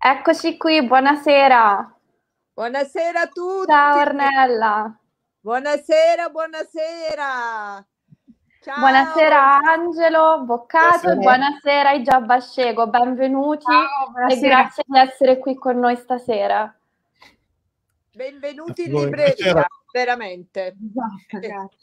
Eccoci qui, buonasera. Buonasera a tutti. Ciao Ornella. Buonasera, buonasera. Ciao. Buonasera Angelo Boccato buonasera. e buonasera ai Giabbascego, benvenuti Ciao, e grazie di essere qui con noi stasera. Benvenuti in libreria, veramente. Esatto,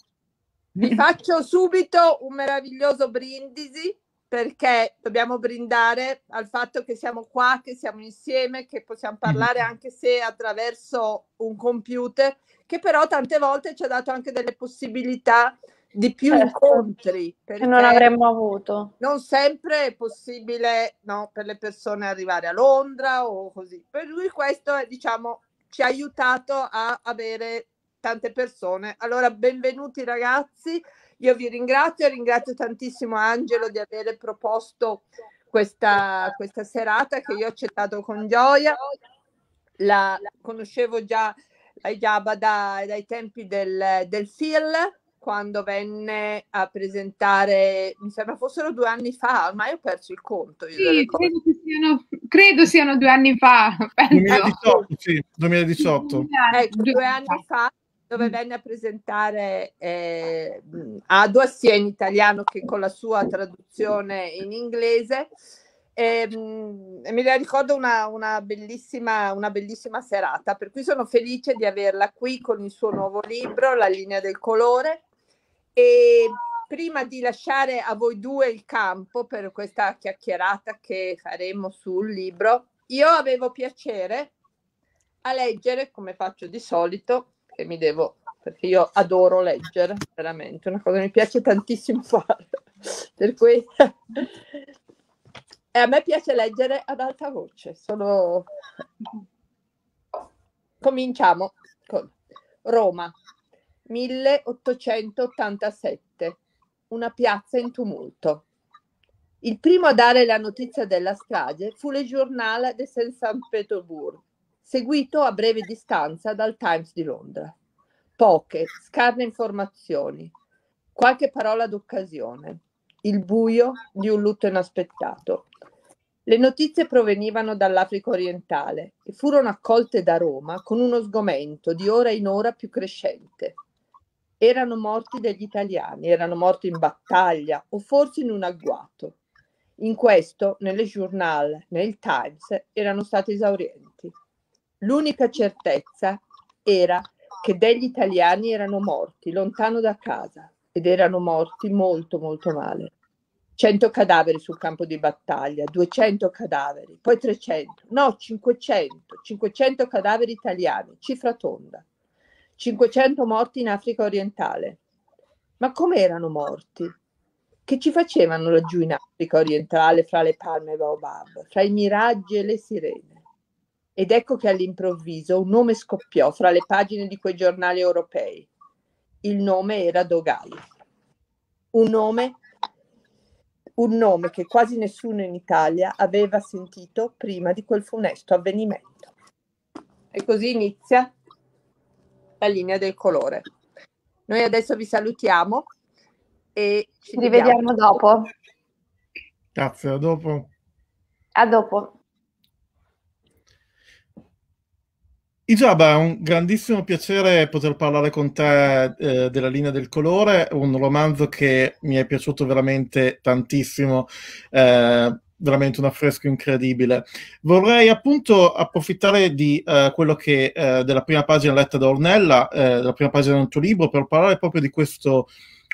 Vi faccio subito un meraviglioso brindisi perché dobbiamo brindare al fatto che siamo qua, che siamo insieme, che possiamo parlare mm. anche se attraverso un computer, che però tante volte ci ha dato anche delle possibilità di più certo. incontri che non avremmo avuto. Non sempre è possibile no, per le persone arrivare a Londra o così. Per lui questo è, eh, diciamo, ci ha aiutato a avere tante persone. Allora, benvenuti ragazzi. Io vi ringrazio, ringrazio tantissimo Angelo di aver proposto questa, questa serata che io ho accettato con gioia. La, conoscevo già la Yaba da, dai tempi del, del FIL quando venne a presentare, mi sembra fossero due anni fa, ormai ho perso il conto. Sì, credo siano, credo, siano, due anni fa. 2018, sì, 2018. Ecco, due anni fa dove mm. venne a presentare eh, mm, Adua sia in italiano che con la sua traduzione in inglese. Ehm, e, e mi ricordo una, una, bellissima, una bellissima serata, per cui sono felice di averla qui con il suo nuovo libro, La linea del colore. E prima di lasciare a voi due il campo per questa chiacchierata che faremo sul libro, io avevo piacere a leggere, come faccio di solito, e mi devo, perché io adoro leggere, veramente, una cosa che mi piace tantissimo fare. per cui e a me piace leggere ad alta voce, sono... Cominciamo con Roma, 1887, una piazza in tumulto. Il primo a dare la notizia della strage fu le giornale de Saint-Saint-Pétersbourg, seguito a breve distanza dal Times di Londra. Poche, scarne informazioni, qualche parola d'occasione, il buio di un lutto inaspettato. Le notizie provenivano dall'Africa orientale e furono accolte da Roma con uno sgomento di ora in ora più crescente. Erano morti degli italiani, erano morti in battaglia o forse in un agguato. In questo, nelle journal, nel Times, erano stati esaurienti. L'unica certezza era che degli italiani erano morti lontano da casa ed erano morti molto molto male. 100 cadaveri sul campo di battaglia, 200 cadaveri, poi 300, no 500, 500 cadaveri italiani, cifra tonda, 500 morti in Africa orientale. Ma come erano morti? Che ci facevano laggiù in Africa orientale fra le palme e baobab, fra i miraggi e le sirene? Ed ecco che all'improvviso un nome scoppiò fra le pagine di quei giornali europei. Il nome era Dogali. Un nome, un nome che quasi nessuno in Italia aveva sentito prima di quel funesto avvenimento. E così inizia la linea del colore. Noi adesso vi salutiamo e ci rivediamo dopo. Grazie, a dopo. A dopo. Ijaba, è un grandissimo piacere poter parlare con te eh, della linea del colore, un romanzo che mi è piaciuto veramente tantissimo, eh, veramente un affresco incredibile. Vorrei appunto approfittare di, eh, che, eh, della prima pagina letta da Ornella, eh, della prima pagina del tuo libro, per parlare proprio di questo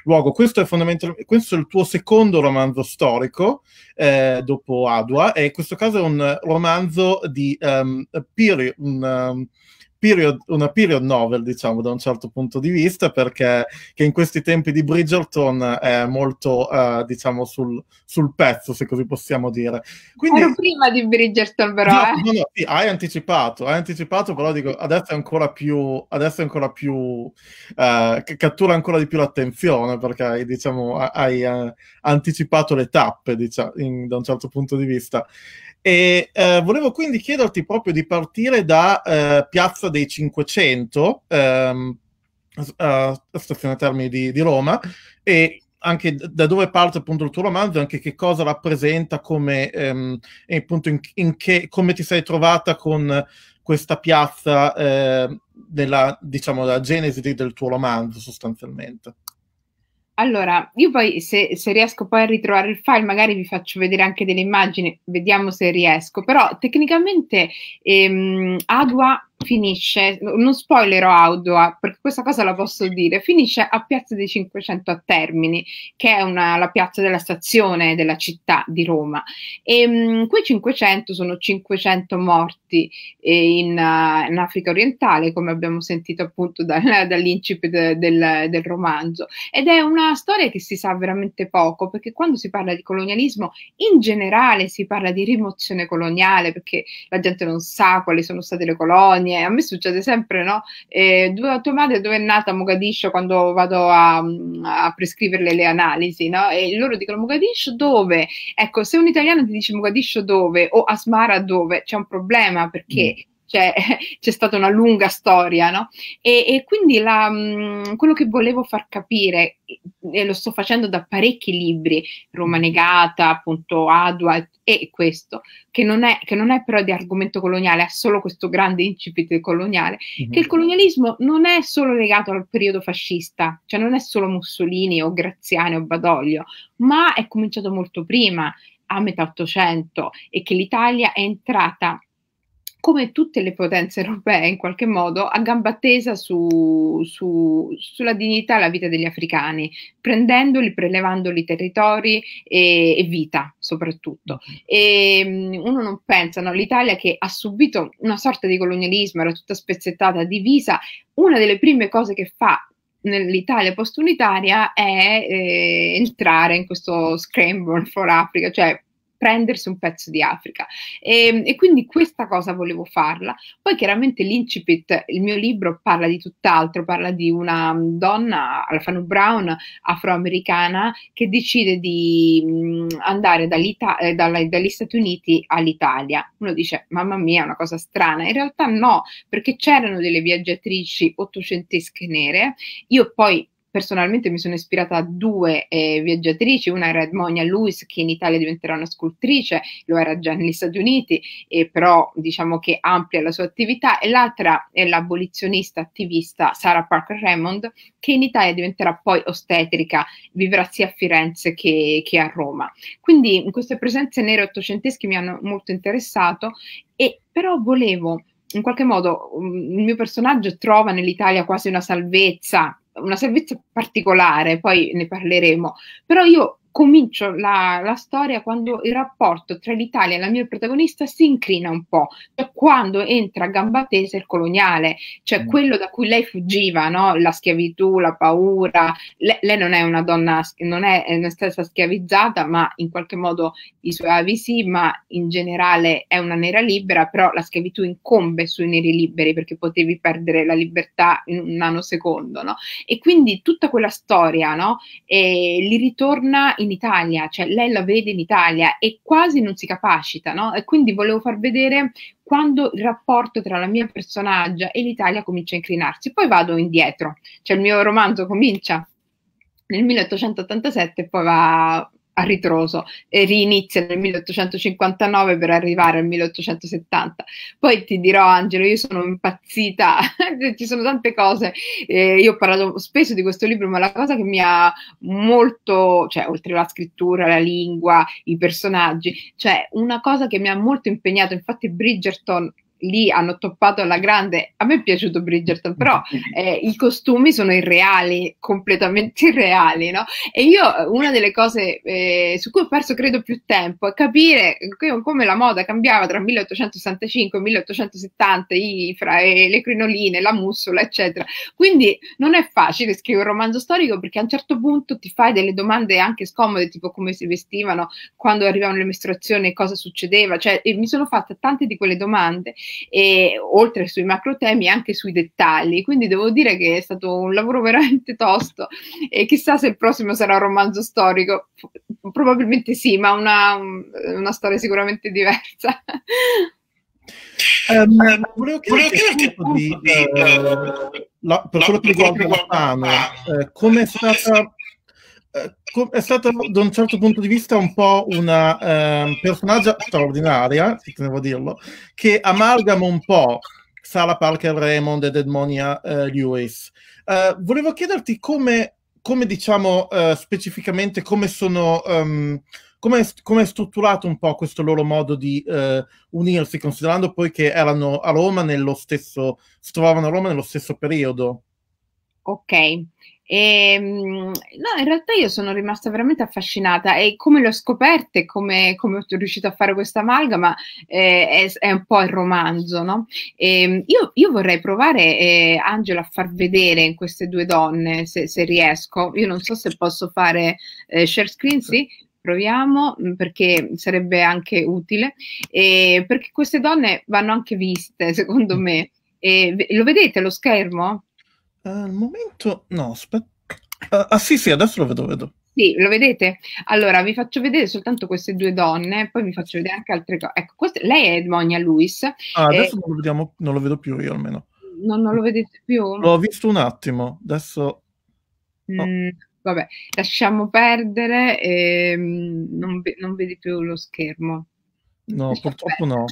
luogo, questo è fondamentalmente questo è il tuo secondo romanzo storico eh, dopo Adua e in questo caso è un romanzo di um, ehm, period, un, um, period, una period novel, diciamo, da un certo punto di vista, perché che in questi tempi di Bridgerton è molto, eh, diciamo, sul, sul, pezzo, se così possiamo dire. Quindi, Ero prima di Bridgerton, però. No, eh. no, no, sì, hai anticipato, hai anticipato, però dico, adesso è ancora più, adesso è ancora più, eh, cattura ancora di più l'attenzione, perché diciamo, hai eh, anticipato le tappe, diciamo, in, da un certo punto di vista. E eh, volevo quindi chiederti proprio di partire da eh, Piazza dei Cinquecento, ehm, uh, Stazione Termini di, di, Roma, e anche da dove parte appunto il tuo romanzo, anche che cosa rappresenta, come, ehm, e appunto in, in che, come ti sei trovata con questa piazza eh, della, diciamo, la genesi del tuo romanzo sostanzialmente. Allora, io poi se, se, riesco poi a ritrovare il file, magari vi faccio vedere anche delle immagini, vediamo se riesco, però tecnicamente ehm, Adua finisce, non spoilerò Audua, ah, perché questa cosa la posso dire, finisce a Piazza dei 500 a Termini, che è una, la piazza della stazione della città di Roma. E ehm, mh, quei 500 sono 500 morti eh, in, uh, in, Africa orientale, come abbiamo sentito appunto da, dall'incipit del, del romanzo. Ed è una storia che si sa veramente poco, perché quando si parla di colonialismo, in generale si parla di rimozione coloniale, perché la gente non sa quali sono state le colonie, miei, a me succede sempre, no? Eh, tua madre dove è nata Mogadiscio quando vado a, a prescriverle le analisi, no? E loro dicono Mogadiscio dove? Ecco, se un italiano ti dice Mogadiscio dove o Asmara dove, c'è un problema perché... Mm. C'è, c'è, stata una lunga storia, no? E, e quindi la, mm, quello che volevo far capire, e lo sto facendo da parecchi libri, Roma mm. Negata, appunto Adua e e questo, che non è, che non è però di argomento coloniale, ha solo questo grande incipit coloniale, mm-hmm. che il mhm. colonialismo non è solo legato al periodo fascista, cioè non è solo Mussolini o Graziani o Badoglio, ma è cominciato molto prima, a metà Ottocento, e che l'Italia è entrata come tutte le potenze europee in qualche modo, a gamba tesa su, su, sulla dignità e la vita degli africani, prendendoli, prelevandoli territori e, e vita soprattutto. Mm-hmm. E, ehm, uno non pensa, no? l'Italia che ha subito una sorta di colonialismo, era tutta spezzettata, divisa, una delle prime cose che fa nell'Italia post-unitaria è eh, entrare in questo scramble for Africa, cioè prendersi un pezzo di Africa. E, ehm, e quindi questa cosa volevo farla. Poi chiaramente l'incipit, il mio libro parla di tutt'altro, parla di una donna, Alfano Brown, afroamericana, che decide di mm, andare eh, dalla, dagli Stati Uniti all'Italia. Uno dice, mamma mia, è una cosa strana. In realtà no, perché c'erano delle viaggiatrici ottocentesche nere. Io poi personalmente mi sono ispirata a due eh, viaggiatrici, una era Edmonia Lewis che in Italia diventerà una scultrice, lo era già negli Stati Uniti, eh, però diciamo che amplia la sua attività, e l'altra è l'abolizionista attivista Sarah Parker Raymond che in Italia diventerà poi ostetrica, vivrà sia a Firenze che, che a Roma. Quindi queste presenze nere ottocenteschi mi hanno molto interessato e però volevo in qualche modo mm, il mio personaggio trova nell'Italia quasi una salvezza una servizio particolare, poi ne parleremo, però io comincio la, la, storia quando il rapporto tra l'Italia e la mia protagonista si incrina un po', cioè quando entra a gamba tesa il coloniale, cioè mm. quello da cui lei fuggiva, no? la schiavitù, la paura, Le, lei non è una donna, non è, è stata schiavizzata, ma in qualche modo i suoi avi sì, ma in generale è una nera libera, però la schiavitù incombe sui neri liberi perché potevi perdere la libertà in un nanosecondo, no? e quindi tutta quella storia no? e li ritorna in Italia, cioè lei la vede in Italia e quasi non si capacita, no? E quindi volevo far vedere quando il rapporto tra la mia personaggia e l'Italia comincia a inclinarsi. Poi vado indietro, cioè il mio romanzo comincia nel 1887 e poi va a ritroso e rinizia nel 1859 per arrivare al 1870. Poi ti dirò, Angelo, io sono impazzita, ci sono tante cose. Eh, io ho parlato spesso di questo libro, ma la cosa che mi ha molto, cioè, oltre alla scrittura, la lingua, i personaggi, cioè una cosa che mi ha molto impegnato. Infatti, Bridgerton lì hanno toppato alla grande. A me è piaciuto Bridgerton, però eh, i costumi sono irreali, completamente irreali, no? E io eh, una delle cose eh, su cui ho perso credo più tempo è capire come la moda cambiava tra 1865 e 1870, i, fra, eh, le crinoline, la mussola, eccetera. Quindi non è facile scrivere un romanzo storico perché a un certo punto ti fai delle domande anche scomode, tipo come si vestivano quando arrivavano le mestruazioni, cosa succedeva, cioè mi sono fatta tante di quelle domande e oltre sui macro temi anche sui dettagli. Quindi devo dire che è stato un lavoro veramente tosto e chissà se il prossimo sarà un romanzo storico. Probabilmente sì, ma una, una storia sicuramente diversa. Um, volevo chiederti volevo di, uh, la, per quello che riguarda Tano, eh, come è stata eh, è stata da un certo punto di vista un po' una eh, personaggio straordinaria, se tenevo a dirlo, che amalgama un po' Sara Parker Raymond ed Edmonia eh, Lewis. Eh, volevo chiederti come, come diciamo eh, specificamente, come sono... Um, come, come è strutturato un po' questo loro modo di eh, unirsi, considerando poi che erano a Roma nello stesso, si trovavano a Roma nello stesso periodo? Ok, e, ehm, no, in realtà io sono rimasta veramente affascinata e come le ho scoperte, come, come ho riuscito a fare questa amalgama, eh, è, è, un po' il romanzo, no? E, ehm, io, io, vorrei provare, eh, Angela, a far vedere in queste due donne, se, se, riesco. Io non so se posso fare eh, share screen, sì proviamo mm, perché sarebbe anche utile eh, perché queste donne vanno anche viste secondo me eh, lo vedete lo schermo? al momento no, aspetta. Uh, ah sì, sì, adesso lo vedo, vedo. Sì, lo vedete? Allora, vi faccio vedere soltanto queste due donne, poi vi faccio vedere anche altre cose. Ecco, questa, lei è Edmonia Lewis. Ah, eh, adesso e... non, lo vediamo, non lo vedo più io almeno. No, non lo vedete più? L'ho visto un attimo, adesso... No. Mm, vabbè, lasciamo perdere, ehm, non, non, vedi più lo schermo. No, Lascia purtroppo perdere. no.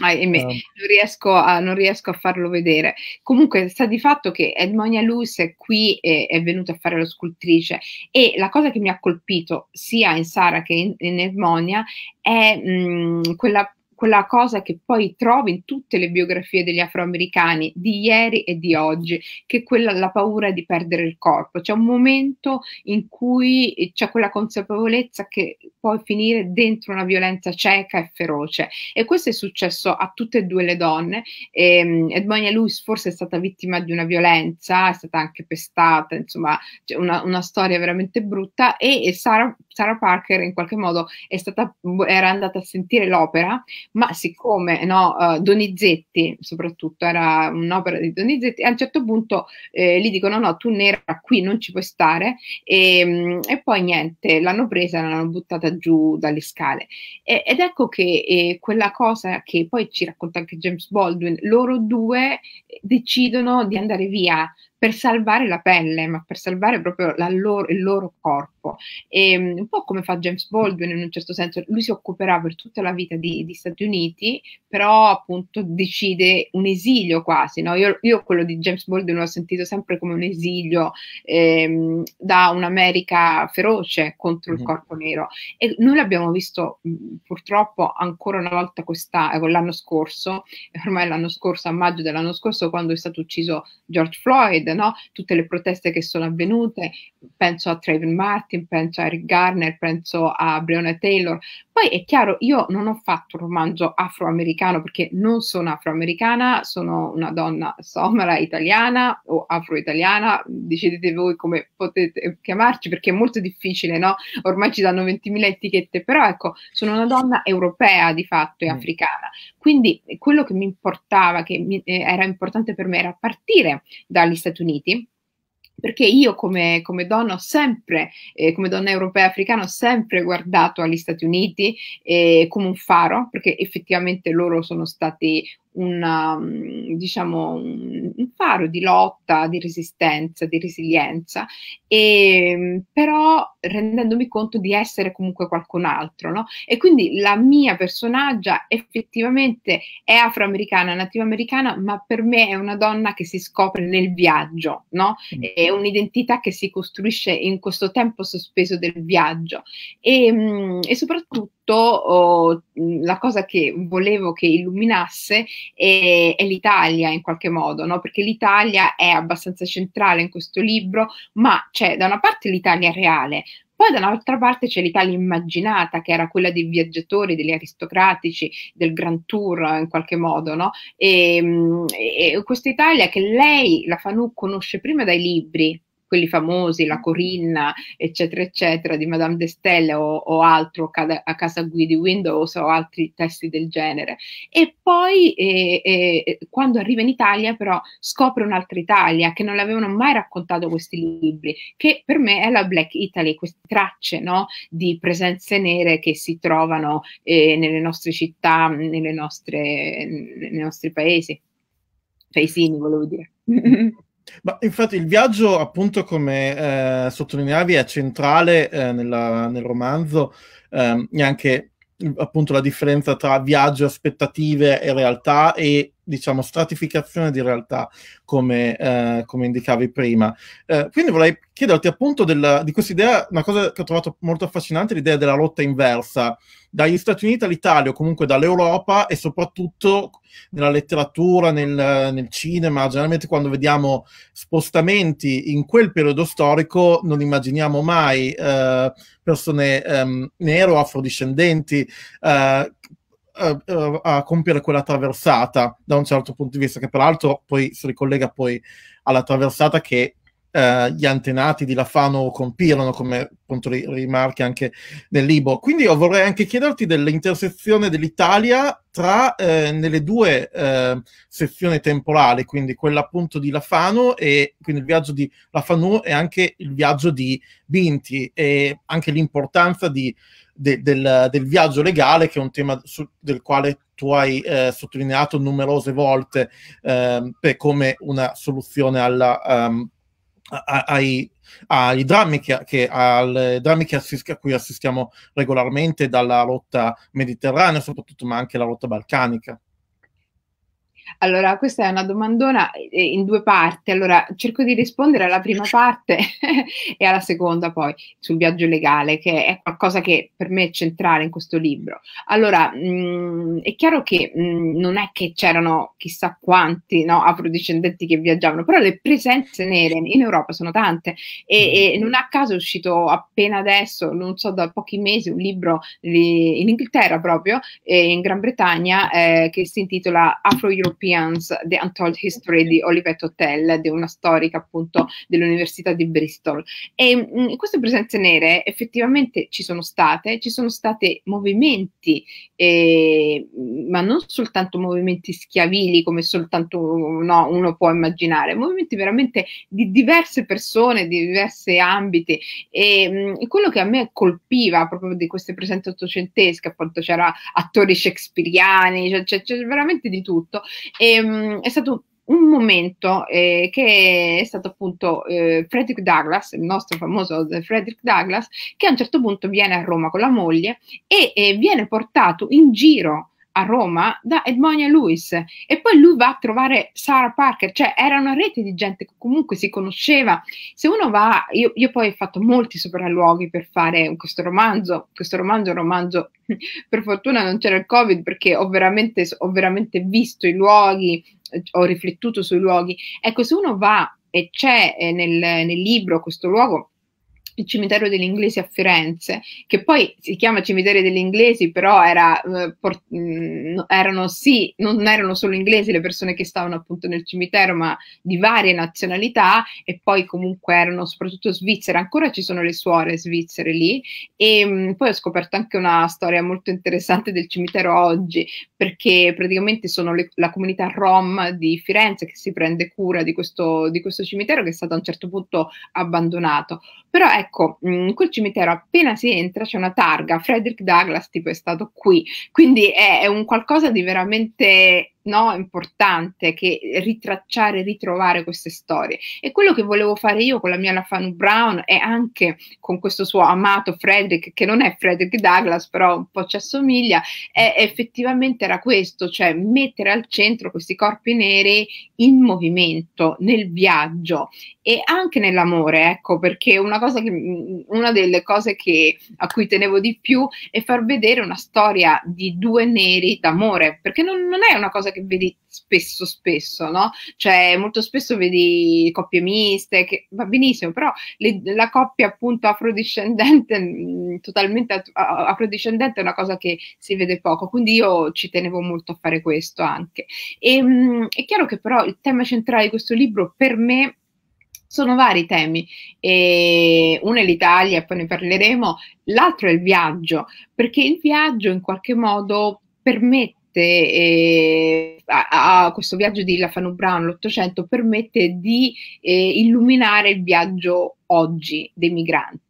Ah, me, ehm. non, riesco a, non, riesco a, farlo vedere. Comunque sta di fatto che Edmonia Luce è qui e è venuta a fare la scultrice e la cosa che mi ha colpito sia in Sara che in, in Edmonia è mh, mhmm, quella quella cosa che poi trovi in tutte le biografie degli afroamericani di ieri e di oggi, che è quella la paura di perdere il corpo. C'è un momento in cui eh, c'è quella consapevolezza che può finire dentro una violenza cieca e feroce. E questo è successo a tutte e due le donne. E, ehm, Edmonia Lewis forse è stata vittima di una violenza, è stata anche pestata, insomma, c'è una, una storia veramente brutta. E, e Sarah, Sarah Parker in qualche modo è stata, boh, era andata a sentire l'opera ma siccome no, uh, Donizetti, soprattutto era un'opera di Donizetti, a un certo punto eh, gli dicono no, tu nera qui non ci puoi stare e, ehm, e poi niente, l'hanno presa e l'hanno buttata giù dalle scale. E, ed ecco che eh, quella cosa che poi ci racconta anche James Baldwin, loro due eh, decidono di andare via per salvare la pelle, ma per salvare proprio loro, il loro corpo. E, ehm, un po' come fa James Baldwin in un certo senso, lui si occuperà per tutta la vita di, di Stati Uniti, però appunto decide un esilio quasi. No? Io, io, quello di James Baldwin l'ho sentito sempre come un esilio ehm, da un'America feroce contro mm-hmm. il corpo nero e noi l'abbiamo visto mh, purtroppo ancora una volta questa, eh, l'anno scorso, ormai l'anno scorso, a maggio dell'anno scorso, quando è stato ucciso George Floyd no? tutte le proteste che sono avvenute, penso a Traven Martin, penso a Eric Garner, penso a Breonna Taylor. Poi è chiaro, io non ho fatto un romanzo afroamericano perché non sono afroamericana, sono una donna somala italiana o afro-italiana, decidete voi come potete chiamarci perché è molto difficile, no? Ormai ci danno 20.000 etichette, però ecco, sono una donna europea di fatto e mm. africana. Quindi quello che mi importava, che mi, eh, era importante per me era partire dagli Stati Stati Uniti perché io come, come donna ho sempre, eh, come donna europea africana, ho sempre guardato agli Stati Uniti eh, come un faro, perché effettivamente loro sono stati un, um, diciamo, un faro di lotta, di resistenza, di resilienza, e, mm, però rendendomi conto di essere comunque qualcun altro. No? E quindi la mia personaggia effettivamente è afroamericana, nativa americana, ma per me è una donna che si scopre nel viaggio, no? Mm. è un'identità che si costruisce in questo tempo sospeso del viaggio e, mm, e soprattutto soprattutto oh, mm, la cosa che volevo che illuminasse è, è l'Italia in qualche modo, no? perché l'Italia è abbastanza centrale in questo libro, ma c'è cioè, da una parte l'Italia reale, poi dall'altra parte c'è l'Italia immaginata, che era quella dei viaggiatori, degli aristocratici, del Grand Tour in qualche modo, no? E, mm, e questa Italia che lei, la Fanu, conosce prima dai libri, quelli famosi, la Corinna, eccetera, eccetera, di Madame de Stelle o, o altro, a Casa Guidi Windows o altri testi del genere. E poi eh, eh, quando arriva in Italia però scopre un'altra Italia che non l'avevano mai raccontato questi libri, che per me è la Black Italy, queste tracce no, di presenze nere che si trovano eh, nelle nostre città, nelle nostre, nei nostri paesi, paesini volevo dire. Ma infatti il viaggio, appunto, come eh, sottolineavi, è centrale eh, nella, nel romanzo ehm, e anche appunto la differenza tra viaggio, aspettative e realtà e diciamo, stratificazione di realtà, come, eh, come indicavi prima. Eh, quindi vorrei chiederti appunto della, di questa idea, una cosa che ho trovato molto affascinante, l'idea della lotta inversa, dagli Stati Uniti all'Italia o comunque dall'Europa e soprattutto nella letteratura, nel, nel, cinema, generalmente quando vediamo spostamenti in quel periodo storico non immaginiamo mai eh, persone ehm, nero, afrodiscendenti, eh, eh, eh, a compiere quella traversata da un certo punto di vista, che peraltro poi si ricollega poi alla traversata che uh, gli antenati di Lafano compirono, come appunto rimarchi anche nel libro. Quindi io vorrei anche chiederti dell'intersezione dell'Italia tra eh, nelle due eh, sezioni temporali, quindi quella appunto di Lafano e quindi il viaggio di Lafano e anche il viaggio di Vinti e anche l'importanza di de, del, del, viaggio legale, che è un tema su, del quale tu hai eh, sottolineato numerose volte ehm, per come una soluzione alla, um, ai, ai drammi, che, che, al, drammi che assist, a cui assistiamo regolarmente dalla rotta mediterranea, soprattutto, ma anche la rotta balcanica. Allora, questa è una domandona eh, in due parti. Allora, cerco di rispondere alla prima parte e alla seconda poi sul viaggio legale, che è qualcosa che per me è centrale in questo libro. Allora, mh, mm, è chiaro che mh, mm, non è che c'erano chissà quanti no, afrodiscendenti che viaggiavano, però le presenze nere in Europa sono tante e, mm. e non a caso è uscito appena adesso, non so, da pochi mesi, un libro di, in Inghilterra proprio, e eh, in Gran Bretagna, eh, che si intitola Afro-European Europeans, The Untold History di Olivet Hotel, di una storica appunto dell'Università di Bristol. E mh, mm, queste presenze nere effettivamente ci sono state, ci sono stati movimenti, eh, ma non soltanto movimenti schiavili come soltanto no, uno può immaginare, movimenti veramente di diverse persone, di diversi ambiti. E mh, mm, quello che a me colpiva proprio di queste presenze ottocentesche, appunto c'era attori shakespeariani, cioè, cioè, c'è veramente di tutto, e, ehm, è stato un momento eh, che è stato appunto eh, Frederick Douglass, il nostro famoso Frederick Douglass, che a un certo punto viene a Roma con la moglie e eh, viene portato in giro a Roma da Edmonia Lewis e poi lui va a trovare Sarah Parker, cioè era una rete di gente che comunque si conosceva. Se uno va, io, io poi ho fatto molti sopralluoghi per fare questo romanzo, questo romanzo è un romanzo, per fortuna non c'era il Covid perché ho veramente, ho veramente visto i luoghi, ho riflettuto sui luoghi. Ecco, se uno va e c'è eh, nel, nel libro questo luogo il cimitero degli inglesi a Firenze, che poi si chiama cimitero degli inglesi, però era, eh, por- mm, erano sì, non erano solo inglesi le persone che stavano appunto nel cimitero, ma di varie nazionalità e poi comunque erano soprattutto svizzere, ancora ci sono le suore svizzere lì e mh, mm, poi ho scoperto anche una storia molto interessante del cimitero oggi, perché praticamente sono le, la comunità rom di Firenze che si prende cura di questo, di questo cimitero che è stato a un certo punto abbandonato. Però ecco, in mm, quel cimitero appena si entra c'è una targa, Frederick Douglass tipo è stato qui, quindi è, è un qualcosa di veramente no, importante che ritracciare, ritrovare queste storie. E quello che volevo fare io con la mia Lafanu Brown e anche con questo suo amato Frederick, che non è Frederick Douglass, però un po' ci assomiglia, è, effettivamente era questo, cioè mettere al centro questi corpi neri in movimento, nel viaggio e anche nell'amore, ecco, perché una, cosa che, una delle cose che, a cui tenevo di più è far vedere una storia di due neri d'amore, perché non, non è una cosa che vedi spesso spesso, no? Cioè molto spesso vedi coppie miste, che va benissimo, però le, la coppia appunto afrodiscendente, mm, totalmente afrodiscendente è una cosa che si vede poco, quindi io ci tenevo molto a fare questo anche. E, ehm, mh, è chiaro che però il tema centrale di questo libro per me sono vari temi. E uno è l'Italia, poi ne parleremo, l'altro è il viaggio, perché il viaggio in qualche modo permette permette a, a, questo viaggio di Lafanu Brown, l'Ottocento, permette di eh, illuminare il viaggio oggi dei migranti.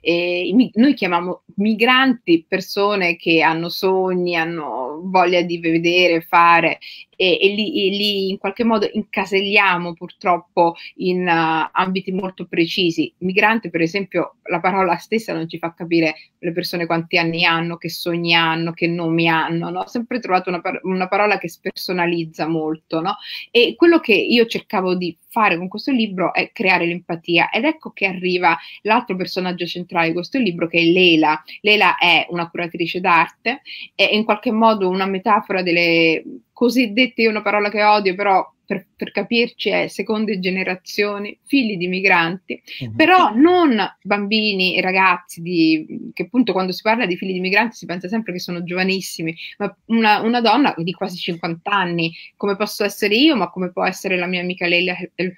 Eh, noi chiamiamo migranti persone che hanno sogni, hanno voglia di vedere, fare e, e, li, e li, in qualche modo incaselliamo purtroppo in uh, ambiti molto precisi. Migrante, per esempio, la parola stessa non ci fa capire le persone quanti anni hanno, che sogni hanno, che nomi hanno. No? Ho sempre trovato una, par- una parola che spersonalizza molto. No? E quello che io cercavo di fare con questo libro è creare l'empatia ed ecco che arriva l'altro personaggio centrale di questo libro che è Lela. Lela è una curatrice d'arte, è in qualche modo una metafora delle cosiddetti è una parola che odio, però per, per, capirci è seconde generazioni, figli di migranti, uh-huh. però non bambini e ragazzi di, che appunto quando si parla di figli di migranti si pensa sempre che sono giovanissimi, ma una, una donna di quasi 50 anni, come posso essere io, ma come può essere la mia amica Leila El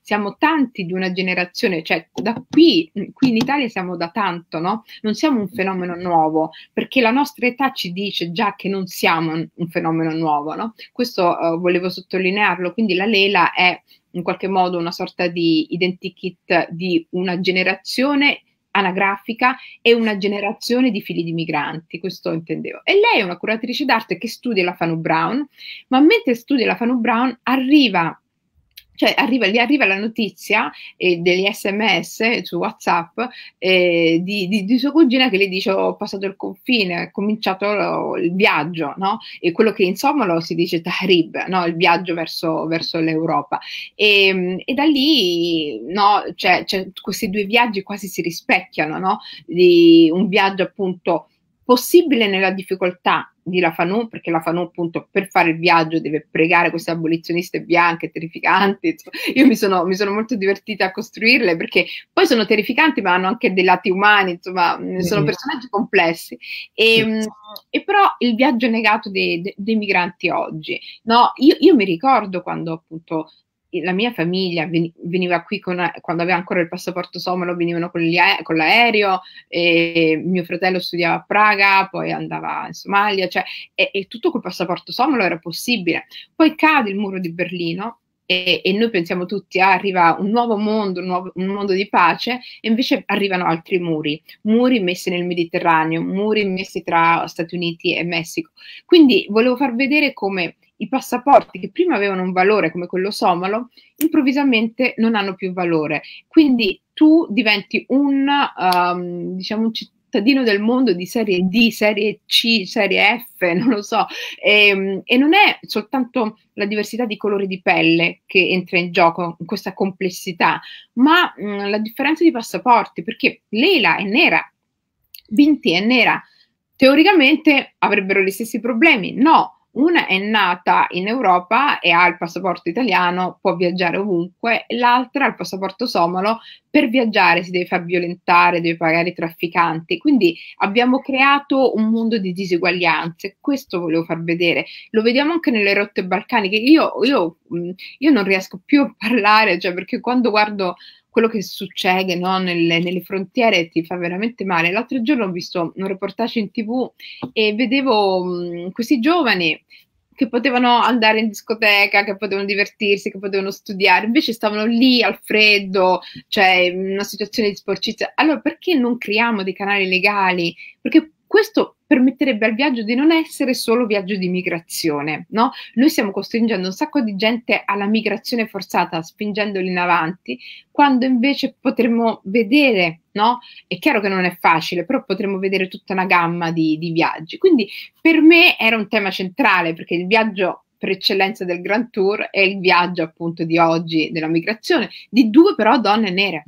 siamo tanti di una generazione, cioè da qui, qui in Italia siamo da tanto, no? Non siamo un fenomeno nuovo, perché la nostra età ci dice già che non siamo un, un fenomeno nuovo, no? Questo uh, volevo sottolineare farlo. Quindi la Lela è in qualche modo una sorta di identikit di una generazione anagrafica e una generazione di figli di migranti, questo intendevo. E lei è una curatrice d'arte che studia la Fanu Brown, ma mentre studia la Fanu Brown arriva cioè arriva, gli arriva la notizia eh, degli sms su whatsapp eh, di, di, di, sua cugina che le dice oh, ho passato il confine, ho cominciato lo, il viaggio, no? E quello che insomma somalo si dice tahrib, no? Il viaggio verso, verso l'Europa. E, ehm, e, da lì, no, cioè, cioè, questi due viaggi quasi si rispecchiano, no? Di un viaggio appunto possibile nella difficoltà di La Fanon, perché La Fanon appunto per fare il viaggio deve pregare queste abolizioniste bianche terrificanti. io mi sono, mi sono, molto divertita a costruirle perché poi sono terrificanti ma hanno anche dei lati umani, insomma mm. sono mm-hmm. personaggi complessi. E, mm. e, però il viaggio negato dei, dei migranti oggi, no? io, io mi ricordo quando appunto la mia famiglia veniva qui con, quando aveva ancora il passaporto somalo, venivano con, ae- con l'aereo, mio fratello studiava a Praga, poi andava in Somalia, cioè, e, e, tutto col passaporto somalo era possibile. Poi cade il muro di Berlino e, e noi pensiamo tutti, ah, arriva un nuovo mondo, un, nuovo, un mondo di pace, e invece arrivano altri muri, muri messi nel Mediterraneo, muri messi tra Stati Uniti e Messico. Quindi volevo far vedere come i passaporti che prima avevano un valore come quello somalo, improvvisamente non hanno più valore. Quindi tu diventi un, um, diciamo, un cittadino del mondo di serie D, serie C, serie F, non lo so. E, ehm, e non è soltanto la diversità di colori di pelle che entra in gioco, in questa complessità, ma mh, mm, la differenza di passaporti, perché Leila è nera, Binti è nera. Teoricamente avrebbero gli stessi problemi, no, una è nata in Europa e ha il passaporto italiano, può viaggiare ovunque, l'altra ha il passaporto somalo, per viaggiare si deve far violentare, deve pagare i trafficanti. Quindi abbiamo creato un mondo di diseguaglianze, questo volevo far vedere. Lo vediamo anche nelle rotte balcaniche. Io, io, io non riesco più a parlare, cioè perché quando guardo quello che succede no, nelle, nelle, frontiere ti fa veramente male. L'altro giorno ho visto un reportage in tv e vedevo mh, questi giovani che potevano andare in discoteca, che potevano divertirsi, che potevano studiare, invece stavano lì al freddo, cioè in una situazione di sporcizia. Allora perché non creiamo dei canali legali? Perché questo permetterebbe al viaggio di non essere solo viaggio di migrazione, no? Noi stiamo costringendo un sacco di gente alla migrazione forzata, spingendoli in avanti, quando invece potremmo vedere, no? È chiaro che non è facile, però potremmo vedere tutta una gamma di, di viaggi. Quindi per me era un tema centrale, perché il viaggio per eccellenza del Grand Tour è il viaggio appunto di oggi della migrazione, di due però donne nere.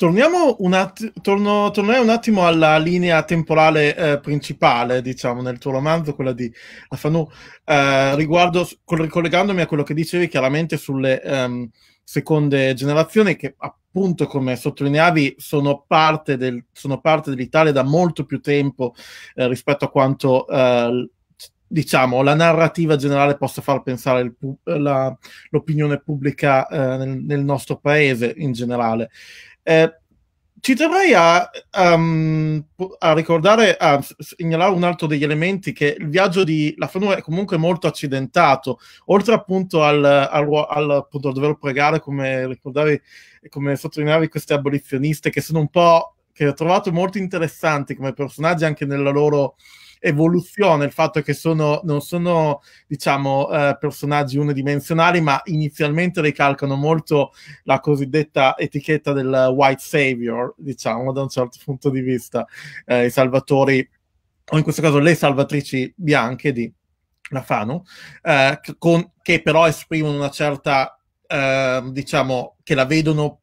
Torniamo un, att- torno, un attimo alla linea temporale eh, principale, diciamo, nel tuo romanzo, quella di Afanou, eh, riguardo, col- ricollegandomi a quello che dicevi chiaramente sulle ehm, seconde generazioni, che appunto, come sottolineavi, sono parte, del, sono parte dell'Italia da molto più tempo eh, rispetto a quanto eh, diciamo, la narrativa generale possa far pensare il, la, l'opinione pubblica eh, nel, nel, nostro paese in generale. Eh, ci terrei a, um, a, ricordare, a segnalare un altro degli elementi che il viaggio di la f è comunque molto accidentato, oltre appunto al, al, al appunto, al dover pregare, come ricordavi, come sottolineavi queste abolizioniste che sono un po' che ho trovato molto interessanti come personaggi anche nella loro evoluzione, il fatto che sono, non sono, diciamo, eh, personaggi unidimensionali, ma inizialmente ricalcano molto la cosiddetta etichetta del white savior, diciamo, da un certo punto di vista, eh, i salvatori, o in questo caso le salvatrici bianche di Lafano, eh, con, che però esprimono una certa, ehm, diciamo, che la vedono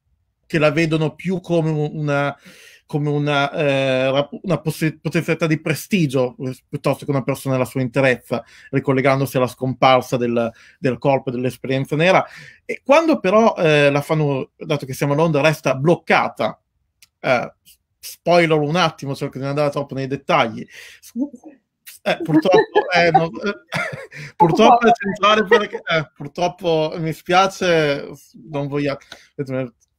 che la vedono più come una, come una, eh, una poss- potenzialità di prestigio piuttosto che una persona nella sua interezza, ricollegandosi alla scomparsa del, del corpo e dell'esperienza nera. E quando però eh, la fanno, dato che siamo a Londra, resta bloccata, eh, spoiler un attimo, cerco di non andare troppo nei dettagli, eh, purtroppo, eh, no, eh, purtroppo, perché, eh, purtroppo, mi spiace, non voglio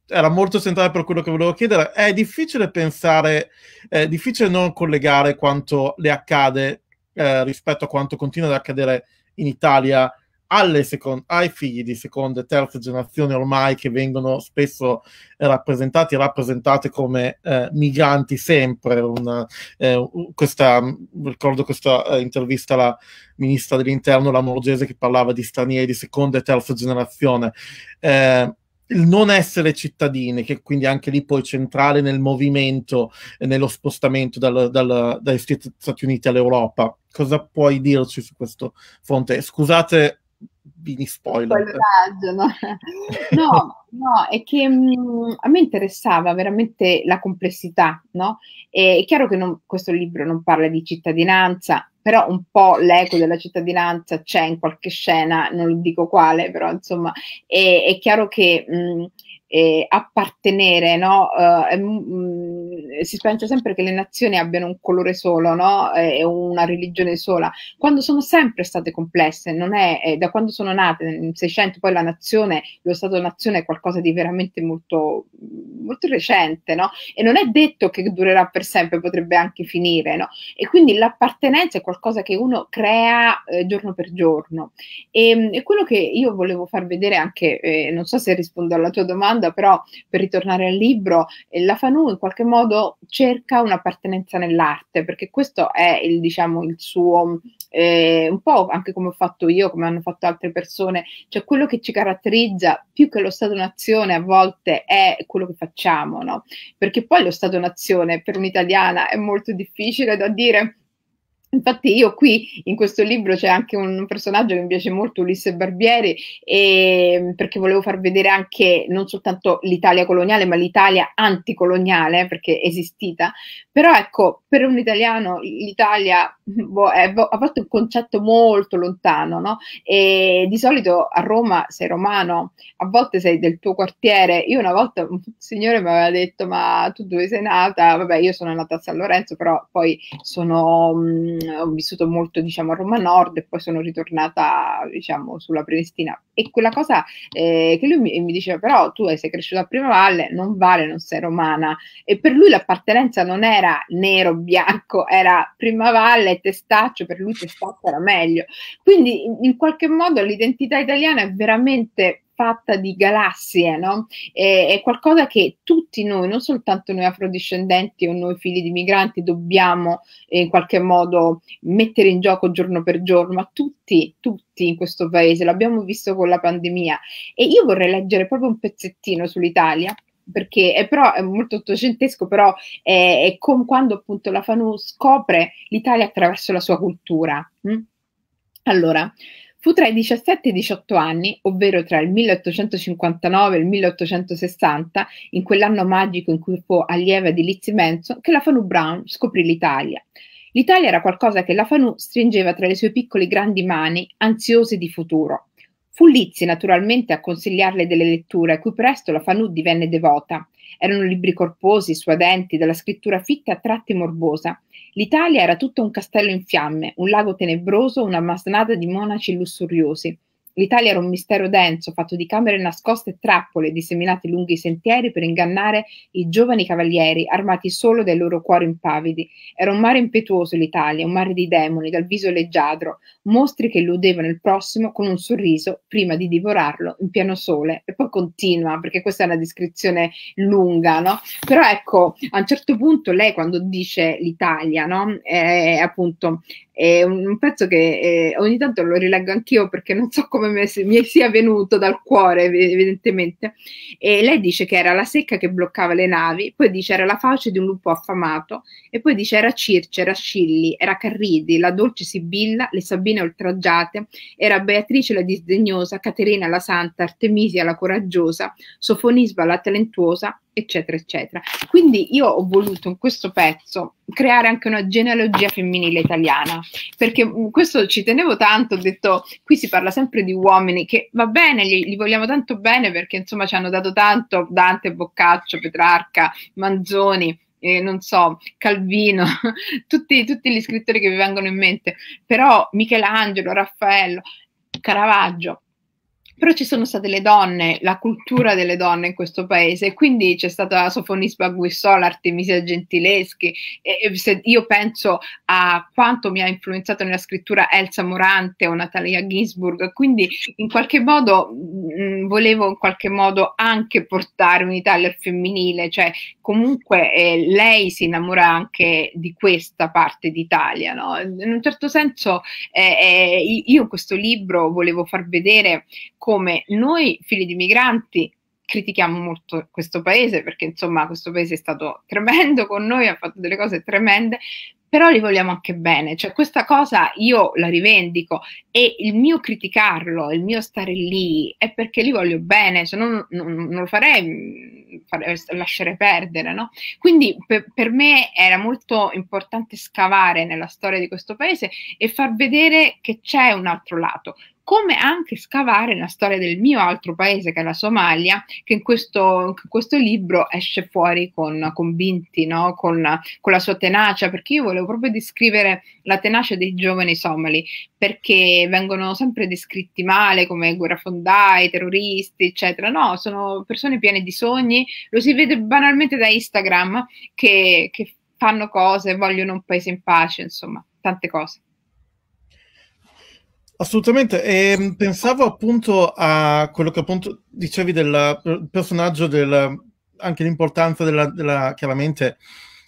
era molto centrale per quello che volevo chiedere. È difficile pensare, è difficile non collegare quanto le accade eh, rispetto a quanto continua ad accadere in Italia alle second- ai figli di seconda e terza generazione ormai che vengono spesso rappresentati e rappresentate come eh, migranti sempre. Una, eh, questa, ricordo questa eh, intervista alla ministra dell'interno, la Morgese, che parlava di stranieri di seconda e terza generazione. Eh, il non essere cittadini, che quindi anche lì poi centrale nel movimento e nello spostamento dal, dal, dagli Stati Uniti all'Europa. Cosa puoi dirci su questo fronte? Scusate mini spoiler. No, no, è che mh, mm, a me interessava veramente la complessità, no? E è chiaro che non, questo libro non parla di cittadinanza, però un po' l'eco della cittadinanza c'è in qualche scena, non dico quale, però insomma, è, è chiaro che... Mh, mm, eh, appartenere, no? eh, eh, si pensa sempre che le nazioni abbiano un colore solo no? e una religione sola, quando sono sempre state complesse, non è, è eh, da quando sono nate nel 600 poi la nazione, lo Stato-nazione è qualcosa di veramente molto, molto recente no? e non è detto che durerà per sempre, potrebbe anche finire no? e quindi l'appartenenza è qualcosa che uno crea eh, giorno per giorno e, ehm, e, quello che io volevo far vedere anche, eh, non so se rispondo alla tua domanda, però per ritornare al libro, eh, la Fanu in qualche modo modo cerca un'appartenenza nell'arte, perché questo è il, diciamo, il suo, eh, un po' anche come ho fatto io, come hanno fatto altre persone, cioè quello che ci caratterizza più che lo Stato-nazione a volte è quello che facciamo, no? Perché poi lo Stato-nazione per un'italiana è molto difficile da dire Infatti io qui in questo libro c'è anche un personaggio che mi piace molto, Ulisse Barbieri, e, ehm, perché volevo far vedere anche non soltanto l'Italia coloniale, ma l'Italia anticoloniale, perché è esistita. Però ecco, per un italiano l'Italia boh, è boh, a volte un concetto molto lontano, no? E di solito a Roma sei romano, a volte sei del tuo quartiere. Io una volta un signore mi aveva detto, ma tu dove sei nata? Vabbè, io sono nata a San Lorenzo, però poi sono... Mh, mm, ho vissuto molto diciamo, a Roma Nord e poi sono ritornata diciamo, sulla Prenestina. E quella cosa eh, che lui mi, mi, diceva, però tu sei cresciuta a Prima Valle, non vale, non sei romana. E per lui l'appartenenza non era nero, bianco, era Prima Valle, testaccio, per lui testaccio era meglio. Quindi in qualche modo l'identità italiana è veramente fatta di galassie, no? È, è qualcosa che tutti noi, non soltanto noi afrodiscendenti o noi figli di migranti, dobbiamo eh, in qualche modo mettere in gioco giorno per giorno, ma tutti, tutti in questo paese, l'abbiamo visto con la pandemia. E io vorrei leggere proprio un pezzettino sull'Italia, perché è, però, è molto ottocentesco, però è, è come quando appunto la Fanu scopre l'Italia attraverso la sua cultura. Hm? Allora, Fu tra i 17 e i 18 anni, ovvero tra il 1859 e il 1860, in quell'anno magico in cui fu allieva di Lizzie Manson, che la Fanu Brown scoprì l'Italia. L'Italia era qualcosa che la Fanu stringeva tra le sue piccole grandi mani, ansiose di futuro. Fu Lizzie naturalmente a consigliarle delle letture, a cui presto la Fanu divenne devota. Erano libri corposi, suadenti, dalla scrittura fitta a tratti morbosa. L'Italia era tutto un castello in fiamme, un lago tenebroso, una masnada di monaci lussuriosi. L'Italia era un mistero denso, fatto di camere nascoste e trappole, disseminate lungo i sentieri per ingannare i giovani cavalieri, armati solo dai loro cuori impavidi. Era un mare impetuoso l'Italia, un mare di demoni, dal viso leggiadro, mostri che illudevano il prossimo con un sorriso prima di divorarlo in pieno sole. E poi continua, perché questa è una descrizione lunga, no? Però ecco, a un certo punto lei quando dice l'Italia, no? È appunto è un pezzo che eh, ogni tanto lo rileggo anch'io perché non so come mi, sia venuto dal cuore, evidentemente. E lei dice che era la secca che bloccava le navi, poi dice era la fauce di un lupo affamato, e poi dice era Circe, era Scilli, era Carridi, la dolce Sibilla, le Sabine oltraggiate, era Beatrice la disdegnosa, Caterina la santa, Artemisia la coraggiosa, Sofonisba la talentuosa, eccetera, eccetera. Quindi io ho voluto in questo pezzo creare anche una genealogia femminile italiana, perché mm, questo ci tenevo tanto, ho detto, qui si parla sempre di uomini, che va bene, li, li vogliamo tanto bene perché insomma ci hanno dato tanto Dante, Boccaccio, Petrarca, Manzoni, eh, non so, Calvino, tutti, tutti, gli scrittori che vi vengono in mente, però Michelangelo, Raffaello, Caravaggio, però ci sono state le donne, la cultura delle donne in questo paese, quindi c'è stata Sofonis Baguissò, Artemisia Gentileschi, e, e io penso a quanto mi ha influenzato nella scrittura Elsa Morante o Natalia Ginsburg, quindi in qualche modo mh, mm, volevo in qualche modo anche portare un'Italia femminile, cioè comunque eh, lei si innamora anche di questa parte d'Italia, no? in un certo senso eh, eh, io questo libro volevo far vedere come come noi figli di migranti critichiamo molto questo paese perché insomma questo paese è stato tremendo con noi, ha fatto delle cose tremende, però li vogliamo anche bene, cioè questa cosa io la rivendico e il mio criticarlo, il mio stare lì è perché li voglio bene, se no non, non, lo farei, farei lasciare perdere, no? Quindi per, per me era molto importante scavare nella storia di questo paese e far vedere che c'è un altro lato come anche scavare la storia del mio altro paese che è la Somalia, che in questo, in questo libro esce fuori con, con Binti, no? con, con, la sua tenacia, perché io volevo proprio descrivere la tenacia dei giovani somali, perché vengono sempre descritti male come guerrafondai, terroristi, eccetera. No, sono persone piene di sogni, lo si vede banalmente da Instagram che, che fanno cose, vogliono un paese in pace, insomma, tante cose. Assolutamente, e ehm, pensavo appunto a quello che appunto dicevi del eh, personaggio, del, anche l'importanza della, della, chiaramente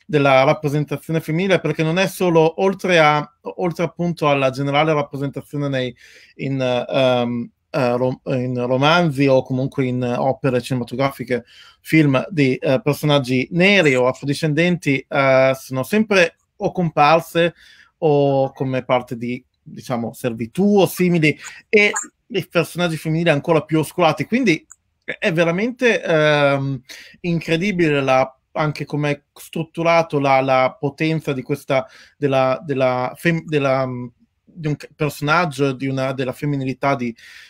della rappresentazione femminile, perché non è solo, oltre, a, oltre appunto alla generale rappresentazione nei, in, um, ehm, Uh, eh, rom- in romanzi o comunque in opere cinematografiche, film di uh, personaggi neri o afrodiscendenti sono sempre o comparse o come parte di diciamo, servitù o simili e i personaggi femminili ancora più oscurati. Quindi è veramente ehm, incredibile la, anche come è strutturato la, la potenza di questa della, della, fem, della, mm, di un personaggio di una, della femminilità di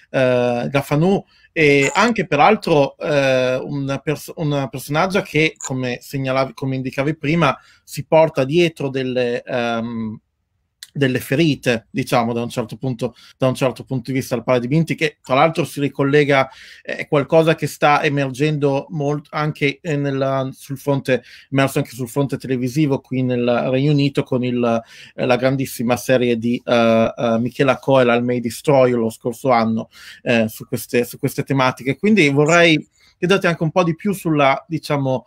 eh, Gafanu e anche peraltro eh, una, pers- una personaggia che come segnalavi come indicavi prima si porta dietro delle ehm, delle ferite, diciamo, da un certo punto, da un certo punto di vista al Paladimenti, che tra l'altro si ricollega eh, è eh, qualcosa che sta emergendo molto anche eh, nella, sul fronte, emerso anche sul fronte televisivo qui nel Regno Unito con il, eh, la grandissima serie di uh, uh, Michela Coel al May Destroy lo scorso anno su queste, su queste tematiche. Quindi vorrei che anche un po' di più sulla, diciamo,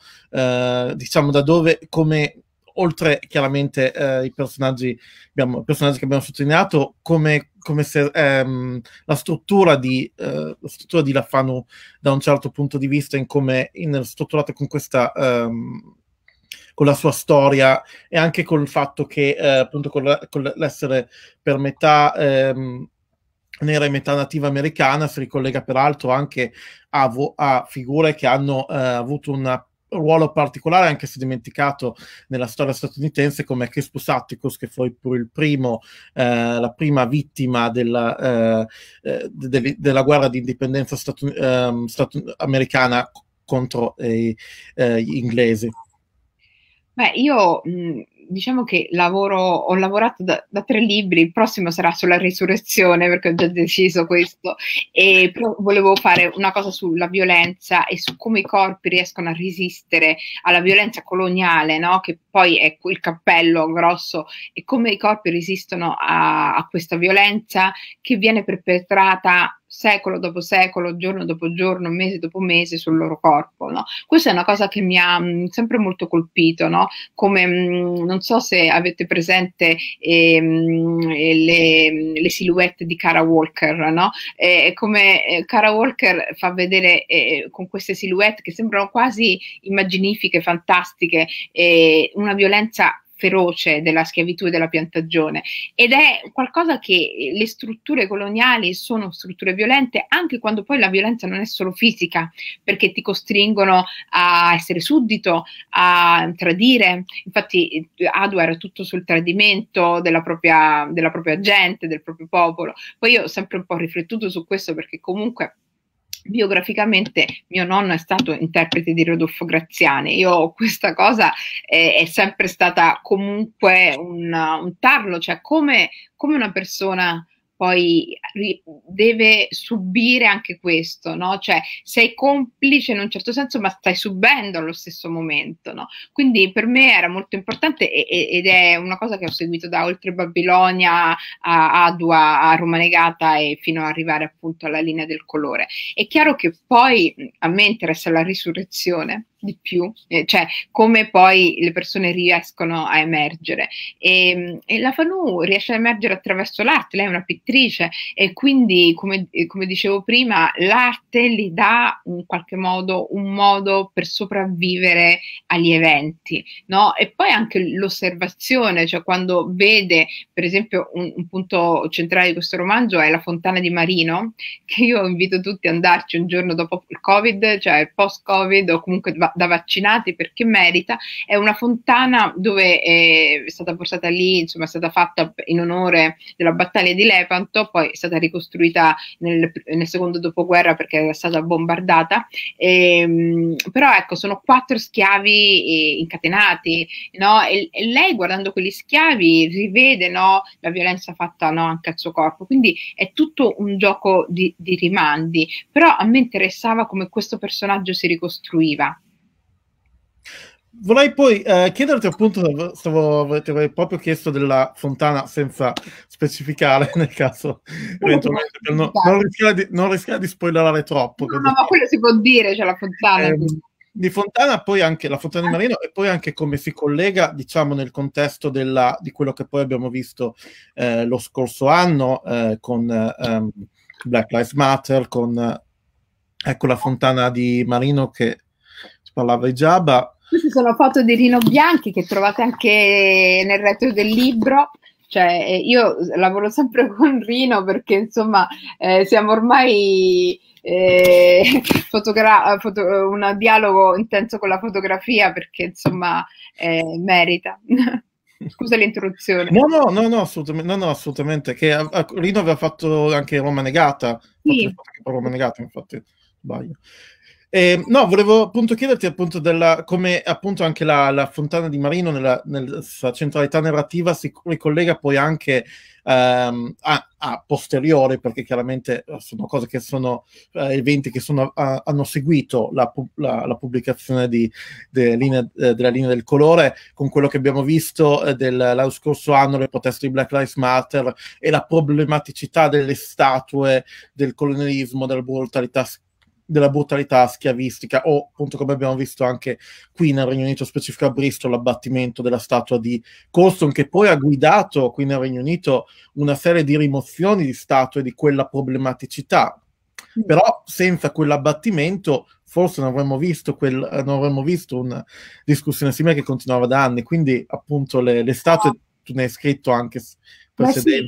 diciamo da dove, come oltre chiaramente eh, i personaggi, abbiamo, personaggi che abbiamo sottolineato, come, come se ehm, la, struttura di, eh, la struttura di Lafanu da un certo punto di vista, in come è strutturata con questa... Ehm, con la sua storia e anche col fatto che eh, appunto con, la, con, l'essere per metà ehm, nera e metà nativa americana si ricollega peraltro anche a, vo- a figure che hanno eh, avuto una ruolo particolare anche se dimenticato nella storia statunitense come Crispus Atticus che fu pure il primo, eh, la prima vittima della, eh, eh de- della guerra di indipendenza statu- ehm, statu- americana contro eh, eh gli inglesi. Beh, io mh, diciamo che lavoro, ho lavorato da, da, tre libri, il prossimo sarà sulla risurrezione perché ho già deciso questo e volevo fare una cosa sulla violenza e su come i corpi riescono a resistere alla violenza coloniale, no? che poi è il cappello grosso, e come i corpi resistono a, a questa violenza che viene perpetrata secolo dopo secolo, giorno dopo giorno, mese dopo mese sul loro corpo. No? Questa è una cosa che mi ha mh, mm, sempre molto colpito, no? come mh, mm, non so se avete presente ehm, eh, mh, le, mm, le, silhouette di Cara Walker, no? eh, come eh, Cara Walker fa vedere eh, con queste silhouette che sembrano quasi immaginifiche, fantastiche, una violenza feroce della schiavitù e della piantagione ed è qualcosa che le strutture coloniali sono strutture violente anche quando poi la violenza non è solo fisica perché ti costringono a essere suddito, a tradire, infatti Adu era tutto sul tradimento della propria, della propria gente, del proprio popolo, poi io ho sempre un po' riflettuto su questo perché comunque biograficamente mio nonno è stato interprete di Rodolfo Graziani, io questa cosa è, è sempre stata comunque un, un tarlo, cioè come, come una persona poi deve subire anche questo, no? Cioè sei complice in un certo senso, ma stai subendo allo stesso momento, no? Quindi per me era molto importante ed è una cosa che ho seguito da oltre Babilonia a Adua, a Roma Negata e fino ad arrivare appunto alla linea del colore. È chiaro che poi a me interessa la risurrezione di più, eh, cioè come poi le persone riescono a emergere. E, ehm, e la Fanu riesce a emergere attraverso l'arte, lei è una pittrice e quindi, come, eh, come dicevo prima, l'arte gli dà in qualche modo un modo per sopravvivere agli eventi, no? E poi anche l'osservazione, cioè quando vede, per esempio, un, un punto centrale di questo romanzo è la fontana di Marino, che io invito tutti ad andarci un giorno dopo il Covid, cioè post-Covid o comunque da vaccinati perché merita, è una fontana dove eh, è stata portata lì, insomma è stata fatta in onore della battaglia di Lepanto, poi è stata ricostruita nel, nel secondo dopoguerra perché era stata bombardata, e, ehm, però ecco sono quattro schiavi eh, incatenati no? e, e, lei guardando quegli schiavi rivede no, la violenza fatta no, anche al suo corpo, quindi è tutto un gioco di, di rimandi, però a me interessava come questo personaggio si ricostruiva. Vorrei poi eh, chiederti appunto, stavo, ti avrei proprio chiesto della fontana senza specificare nel caso eventualmente, per non, non, rischiare di, non rischiare di spoilerare troppo. No, no, ma quello si può dire, cioè la fontana. Eh, di Fontana, poi anche la Fontana di ah. Marino e poi anche come si collega, diciamo, nel contesto della, di quello che poi abbiamo visto eh, lo scorso anno eh, con ehm, Black Lives Matter, con ecco la Fontana di Marino che si parlava di Giaba, queste sono foto di Rino Bianchi che trovate anche nel retro del libro. Cioè, eh, io lavoro sempre con Rino perché insomma eh, siamo ormai eh, fotogra- foto- un dialogo intenso con la fotografia perché insomma eh, merita. Scusa l'interruzione. No, no, no, no, assolutamente. No, no, assolutamente. Che a, a Rino aveva fatto anche Roma Negata. Sì. Roma Negata, infatti, sbaglio. Eh, no, volevo appunto chiederti appunto della, come appunto anche la, la fontana di Marino nella, nella centralità narrativa si ricollega poi anche ehm, a, a, posteriore, perché chiaramente eh, sono cose che sono eh, eventi che sono, a, hanno seguito la, la, la pubblicazione di, de linea, eh, della linea del colore con quello che abbiamo visto eh, dell'anno scorso anno, le proteste di Black Lives Matter e la problematicità delle statue, del colonialismo, della brutalità della brutalità schiavistica o appunto come abbiamo visto anche qui nel Regno Unito, specifico a Bristol, l'abbattimento della statua di Colston che poi ha guidato qui nel Regno Unito una serie di rimozioni di statue di quella problematicità. Mm. Però senza quell'abbattimento forse non avremmo visto, quel, non avremmo visto una discussione simile che continuava da anni, quindi appunto le, le statue, tu ne hai scritto anche sì, eh,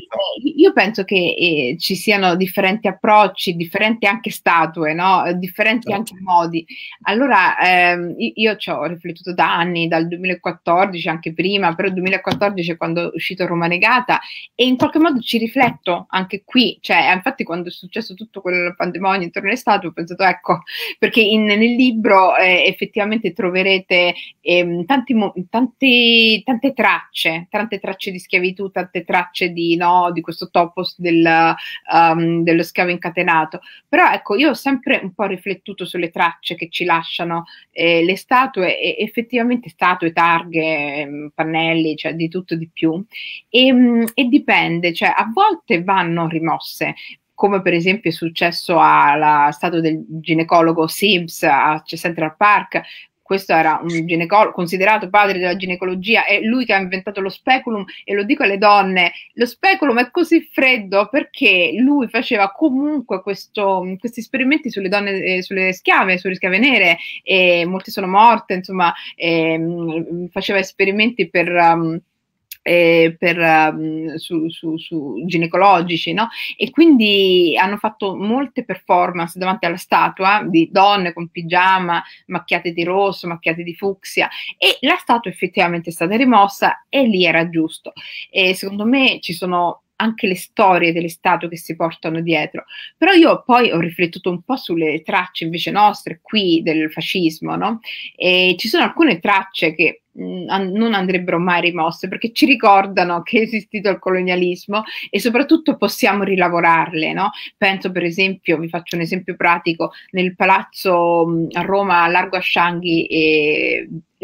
io penso che eh, ci siano differenti approcci, differenti anche statue, no? differenti certo. anche modi. Allora, ehm, io ci ho riflettuto da anni, dal 2014, anche prima, però il 2014 è quando è uscito Roma Negata e in qualche modo ci rifletto anche qui. Cioè, eh, infatti quando è successo tutto quel pandemonio intorno alle statue ho pensato, ecco, perché in, nel libro eh, effettivamente troverete ehm, tanti, tanti, tante tracce, tante tracce di schiavitù, tante tracce tracce di, no, di questo topos del, um, dello schiavo incatenato. Però ecco, io ho sempre un po' riflettuto sulle tracce che ci lasciano eh, le statue, e effettivamente statue, targhe, mm, pannelli, cioè di tutto di più. E, ehm, e dipende, cioè a volte vanno rimosse, come per esempio è successo alla statua del ginecologo Sims a Central Park, questo era un ginecologo considerato padre della ginecologia, è lui che ha inventato lo speculum e lo dico alle donne, lo speculum è così freddo perché lui faceva comunque questo, questi esperimenti sulle donne, eh, sulle schiave, sulle schiave nere e molte sono morte, insomma, eh, faceva esperimenti per... Um, eh, per, um, su, su, su, ginecologici, no? E quindi hanno fatto molte performance davanti alla statua di donne con pigiama, macchiate di rosso, macchiate di fucsia e la statua effettivamente è stata rimossa e lì era giusto. E secondo me ci sono anche le storie delle statue che si portano dietro. Però io poi ho riflettuto un po' sulle tracce invece nostre qui del fascismo, no? E ci sono alcune tracce che mm, non andrebbero mai rimosse perché ci ricordano che è esistito il colonialismo e soprattutto possiamo rilavorarle. No? Penso per esempio, vi faccio un esempio pratico, nel palazzo mm, a Roma, a Largo Ascianghi,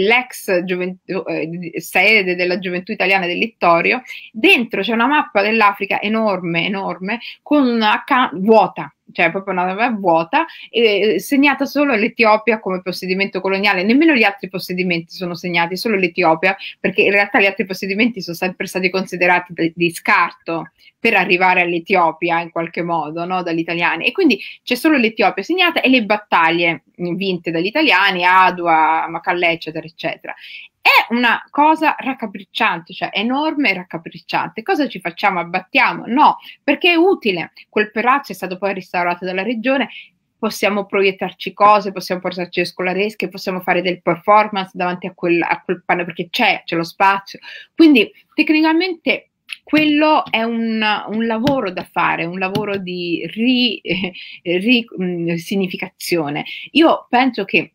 l'ex gioventù, eh, sede della gioventù italiana del Littorio, dentro c'è una mappa dell'Africa enorme, enorme, con una ca- vuota, cioè proprio una nave vuota, e, eh, segnata solo l'Etiopia come possedimento coloniale, nemmeno gli altri possedimenti sono segnati, solo l'Etiopia, perché in realtà gli altri possedimenti sono sempre stati considerati di, scarto per arrivare all'Etiopia in qualche modo no? dagli italiani. E quindi c'è solo l'Etiopia segnata e le battaglie vinte dagli italiani, Adua, Macalle, eccetera, eccetera. È una cosa raccapricciante, cioè enorme e raccapricciante. Cosa ci facciamo? Abbattiamo? No, perché è utile. Quel palazzo è stato poi restaurato dalla regione possiamo proiettarci cose, possiamo portarci le scolaresche, possiamo fare del performance davanti a quel, a quel panno perché c'è, c'è lo spazio. Quindi tecnicamente quello è un, un lavoro da fare, un lavoro di risignificazione. Ri, eh, mm, Io penso che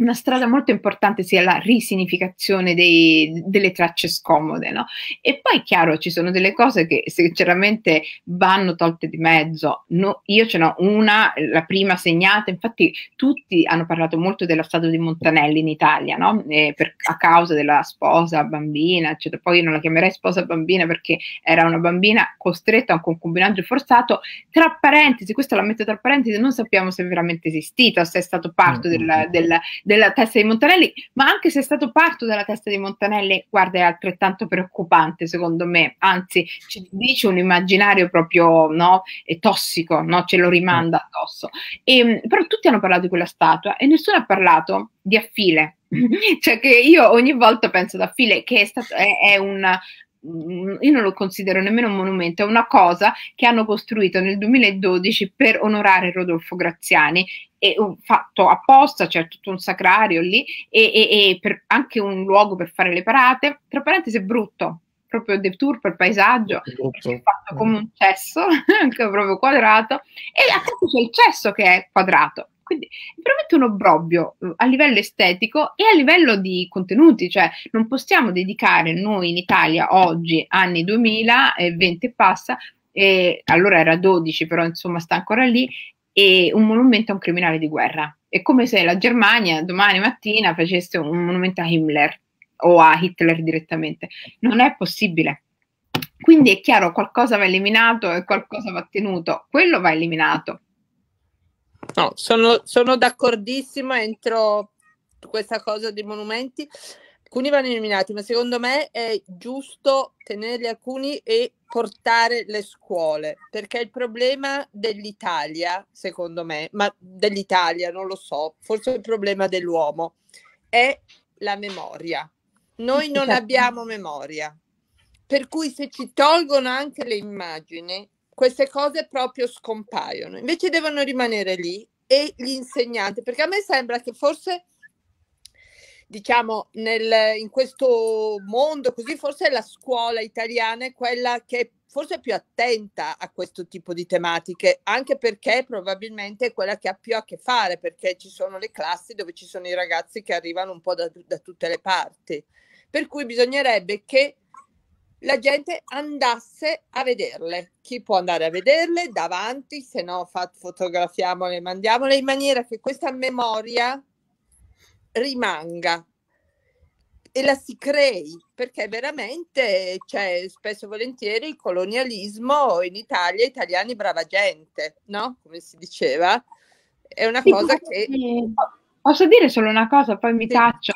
una strada molto importante sia la risignificazione dei, delle tracce scomode, no? E poi, è chiaro, ci sono delle cose che sinceramente vanno tolte di mezzo. No, io ce n'ho una, la prima segnata, infatti tutti hanno parlato molto della statua di Montanelli in Italia, no? per, a causa della sposa bambina, eccetera. Poi io non la chiamerei sposa bambina perché era una bambina costretta a un concubinaggio forzato. Tra parentesi, questa la metto tra parentesi, non sappiamo se è veramente esistita, se è stato parte mm-hmm. del, del della testa di Montanelli, ma anche se è stato parto della testa di Montanelli, guarda, è altrettanto preoccupante secondo me, anzi ci dice un immaginario proprio no, è tossico, no? ce lo rimanda addosso. E, ehm, però tutti hanno parlato di quella statua e nessuno ha parlato di affile, cioè che io ogni volta penso ad Affile che è, stato, è, è un Mm, io non lo considero nemmeno un monumento, è una cosa che hanno costruito nel 2012 per onorare Rodolfo Graziani e fatto apposta, c'è cioè tutto un sacrario lì e, e, e anche un luogo per fare le parate, tra parentesi è brutto, proprio del tour per paesaggio, è fatto come mm. un cesso, anche proprio quadrato, e a caso c'è il cesso che è quadrato, quindi è veramente un obbrobio uhm, a livello estetico e a livello di contenuti, cioè non possiamo dedicare noi in Italia oggi, anni 2000, eh, 20 e passa, e allora era 12, però insomma sta ancora lì, e un monumento a un criminale di guerra. È come se la Germania domani mattina facesse un monumento a Himmler o a Hitler direttamente. Non è possibile. Quindi è chiaro, qualcosa va eliminato e qualcosa va tenuto. Quello va eliminato, No, sono, sono d'accordissima entro questa cosa dei monumenti. Alcuni vanno eliminati, ma secondo me è giusto tenerli alcuni e portare le scuole, perché il problema dell'Italia, secondo me, ma dell'Italia non lo so, forse il problema dell'uomo, è la memoria. Noi non esatto. abbiamo memoria, per cui se ci tolgono anche le immagini, queste cose proprio scompaiono, invece devono rimanere lì e gli insegnanti, perché a me sembra che forse diciamo nel, in questo mondo così forse la scuola italiana è quella che forse è più attenta a questo tipo di tematiche, anche perché probabilmente è quella che ha più a che fare, perché ci sono le classi dove ci sono i ragazzi che arrivano un po' da, da tutte le parti. Per cui bisognerebbe che la gente andasse a vederle. Chi può andare a vederle davanti, se no fat- fotografiamole, mandiamole in maniera che questa memoria rimanga e la si crei, perché veramente c'è cioè, spesso e volentieri il colonialismo in Italia, italiani brava gente, no? Come si diceva. È una sì, cosa che... Posso dire solo una cosa, poi mi sì. taccio.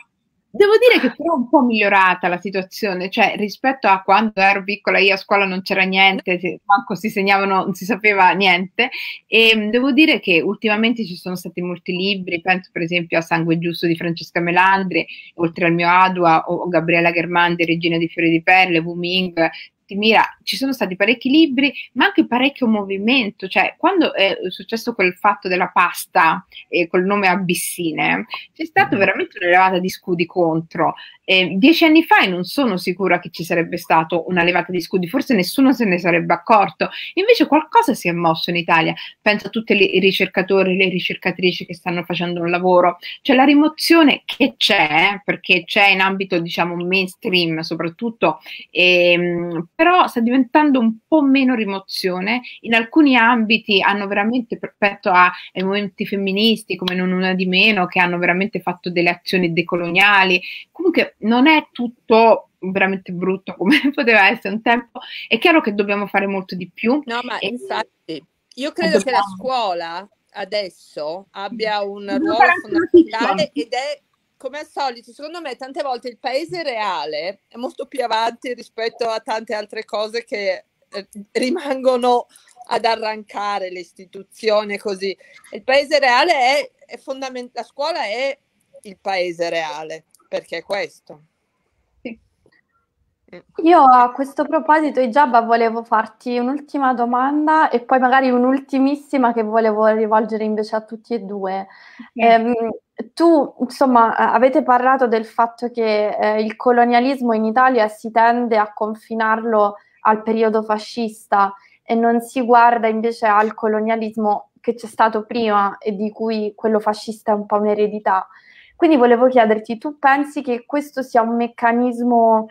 Devo dire che ah. però è un po' migliorata la situazione, cioè rispetto a quando ero piccola io a scuola non c'era niente, manco si segnavano, non si sapeva niente e ehm, devo dire che ultimamente ci sono stati molti libri, penso per esempio a Sangue Giusto di Francesca Melandri, oltre al mio Adua o Gabriella Germandi, Regina di Fiori di Pelle, Wu Ming, Mira ci sono stati parecchi libri, ma anche parecchio movimento. Cioè, quando è successo quel fatto della pasta eh, col nome Abissine, c'è stata mm. veramente una levata di scudi contro. Eh, dieci anni fa e non sono sicura che ci sarebbe stata una levata di scudi, forse nessuno se ne sarebbe accorto. Invece qualcosa si è mosso in Italia. Penso a tutti i ricercatori, e le ricercatrici che stanno facendo un lavoro. Cioè, la rimozione che c'è, perché c'è in ambito, diciamo, mainstream soprattutto, ehm, però sta diventando un po' meno rimozione. In alcuni ambiti hanno veramente, rispetto ai movimenti femministi come Non Una di Meno, che hanno veramente fatto delle azioni decoloniali, comunque non è tutto veramente brutto come poteva essere un tempo. È chiaro che dobbiamo fare molto di più. No, ma e infatti, io eh, credo dobbiamo. che la scuola adesso abbia un ruolo fondamentale ed è come al solito, secondo me tante volte il paese reale è molto più avanti rispetto a tante altre cose che eh, rimangono ad arrancare l'istituzione così. Il paese reale è, è fondamentale, la scuola è il paese reale, perché è questo. Eh. Io a questo proposito, Ijaba, volevo farti un'ultima domanda e poi magari un'ultimissima che volevo rivolgere invece a tutti e due. Sì. Ehm, tu, insomma, eh, avete parlato del fatto che eh, il colonialismo in Italia si tende a confinarlo al periodo fascista e non si guarda invece al colonialismo che c'è stato prima e di cui quello fascista è un po' un'eredità. Quindi volevo chiederti, tu pensi che questo sia un meccanismo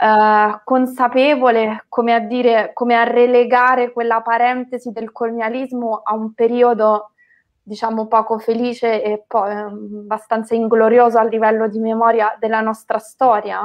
eh, consapevole, come a dire, come a relegare quella parentesi del colonialismo a un periodo diciamo poco felice e po- ehm, abbastanza inglorioso a livello di memoria della nostra storia?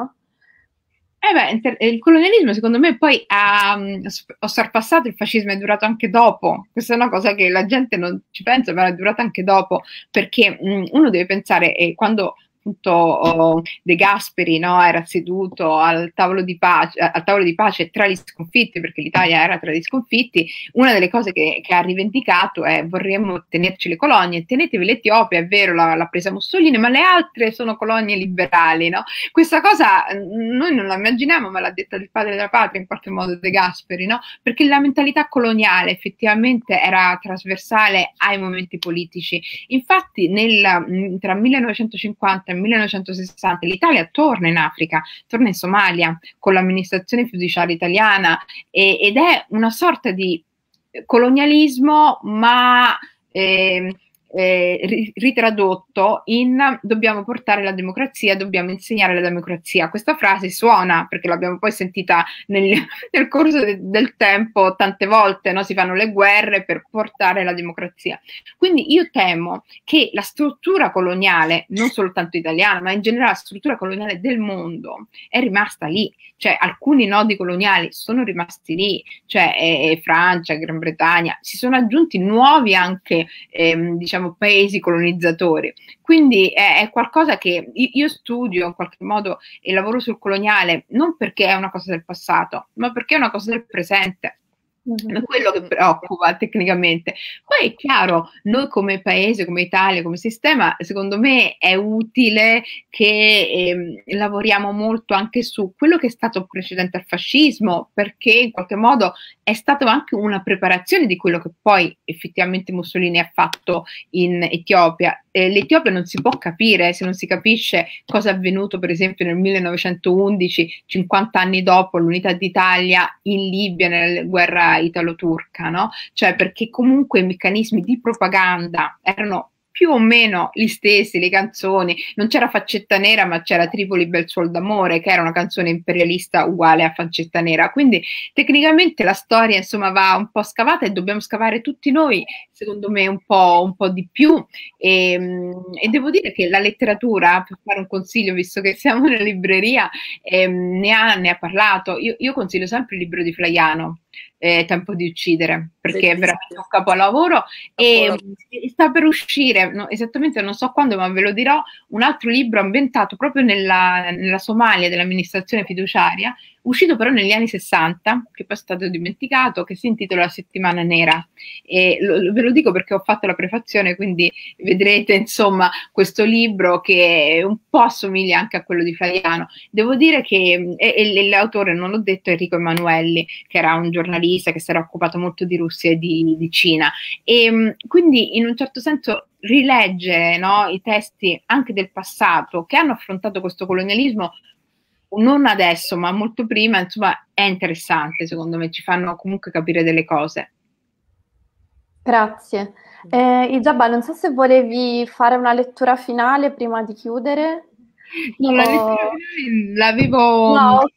Eh beh, il colonialismo secondo me poi ha um, sorpassato il fascismo, è durato anche dopo, questa è una cosa che la gente non ci pensa, ma è durata anche dopo, perché um, uno deve pensare, e quando soprattutto oh, De Gasperi no? era seduto al tavolo, di pace, al tavolo di pace tra gli sconfitti, perché l'Italia era tra gli sconfitti, una delle cose che, che ha rivendicato è vorremmo tenerci le colonie, tenetevi l'Etiopia, è vero, l'ha, presa Mussolini, ma le altre sono colonie liberali. No? Questa cosa noi non la immaginiamo, ma l'ha detta il padre della patria in qualche modo De Gasperi, no? perché la mentalità coloniale effettivamente era trasversale ai momenti politici. Infatti nel, tra 1950 e nel 1960 l'Italia torna in Africa, torna in Somalia con l'amministrazione fiduciaria italiana e, ed è una sorta di colonialismo ma eh, eh, ritradotto in dobbiamo portare la democrazia, dobbiamo insegnare la democrazia. Questa frase suona perché l'abbiamo poi sentita nel, nel corso de, del tempo tante volte, no? si fanno le guerre per portare la democrazia. Quindi io temo che la struttura coloniale, non soltanto italiana, ma in generale la struttura coloniale del mondo è rimasta lì, cioè alcuni nodi coloniali sono rimasti lì, cioè eh, Francia, Gran Bretagna, si sono aggiunti nuovi anche, ehm, diciamo, diciamo, paesi colonizzatori. Quindi è, è qualcosa che io studio in qualche modo e lavoro sul coloniale non perché è una cosa del passato, ma perché è una cosa del presente è quello che preoccupa tecnicamente. Poi è chiaro, noi come paese, come Italia, come sistema, secondo me è utile che eh, lavoriamo molto anche su quello che è stato precedente al fascismo, perché in qualche modo è stata anche una preparazione di quello che poi effettivamente Mussolini ha fatto in Etiopia l'Etiopia non si può capire se non si capisce cosa è avvenuto per esempio nel 1911, 50 anni dopo l'unità d'Italia in Libia nella guerra italo-turca, no? Cioè perché comunque i meccanismi di propaganda erano più o meno gli stessi, le canzoni, non c'era Faccetta Nera ma c'era Tripoli Bel Suol d'Amore che era una canzone imperialista uguale a Faccetta Nera, quindi tecnicamente la storia insomma va un po' scavata e dobbiamo scavare tutti noi secondo me un po', un po di più e, ehm, e, devo dire che la letteratura, per fare un consiglio visto che siamo una libreria, eh, ne, ha, ne, ha, parlato, io, io consiglio sempre il libro di Flaiano eh, Tempo di uccidere, perché Bellissimo. è veramente un capolavoro. capolavoro. E sta per uscire, no, esattamente non so quando, ma ve lo dirò, un altro libro ambientato proprio nella, nella Somalia dell'amministrazione fiduciaria uscito però negli anni 60, che poi è stato dimenticato, che si intitola La Settimana Nera. E lo, ve lo dico perché ho fatto la prefazione, quindi vedrete insomma questo libro che un po' assomiglia anche a quello di Flaiano. Devo dire che mm, e, e l'autore, non l'ho detto, Enrico Emanuelli, che era un giornalista che si era occupato molto di Russia e di, di Cina. E mm, quindi in un certo senso rileggere no, i testi anche del passato che hanno affrontato questo colonialismo non adesso, ma molto prima, insomma, è interessante, secondo me, ci fanno comunque capire delle cose. Grazie. Mm. Eh, Ijabba, non so se volevi fare una lettura finale prima di chiudere. No, la lettura l'avevo... No, ok.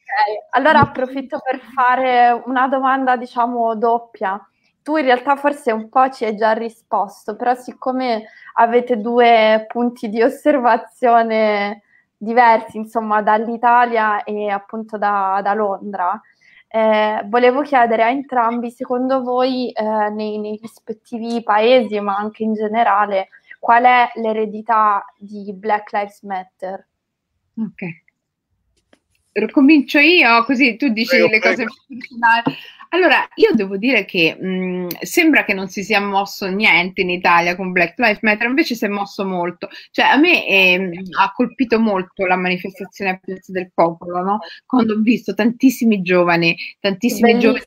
Allora approfitto per fare una domanda, diciamo, doppia. Tu in realtà forse un po' ci hai già risposto, però siccome avete due punti di osservazione diversi, insomma, dall'Italia e appunto da, da Londra. Eh, volevo chiedere a entrambi, secondo voi, eh, nei, nei, rispettivi paesi, ma anche in generale, qual è l'eredità di Black Lives Matter? Ok comincio io, così tu dici prego, le prego. cose personali. Allora, io devo dire che mh, sembra che non si sia mosso niente in Italia con Black Lives Matter, invece si è mosso molto. Cioè, a me eh, ha colpito molto la manifestazione a Piazza del Popolo, no? Quando ho visto tantissimi giovani, tantissimi Bellissimo. giovani,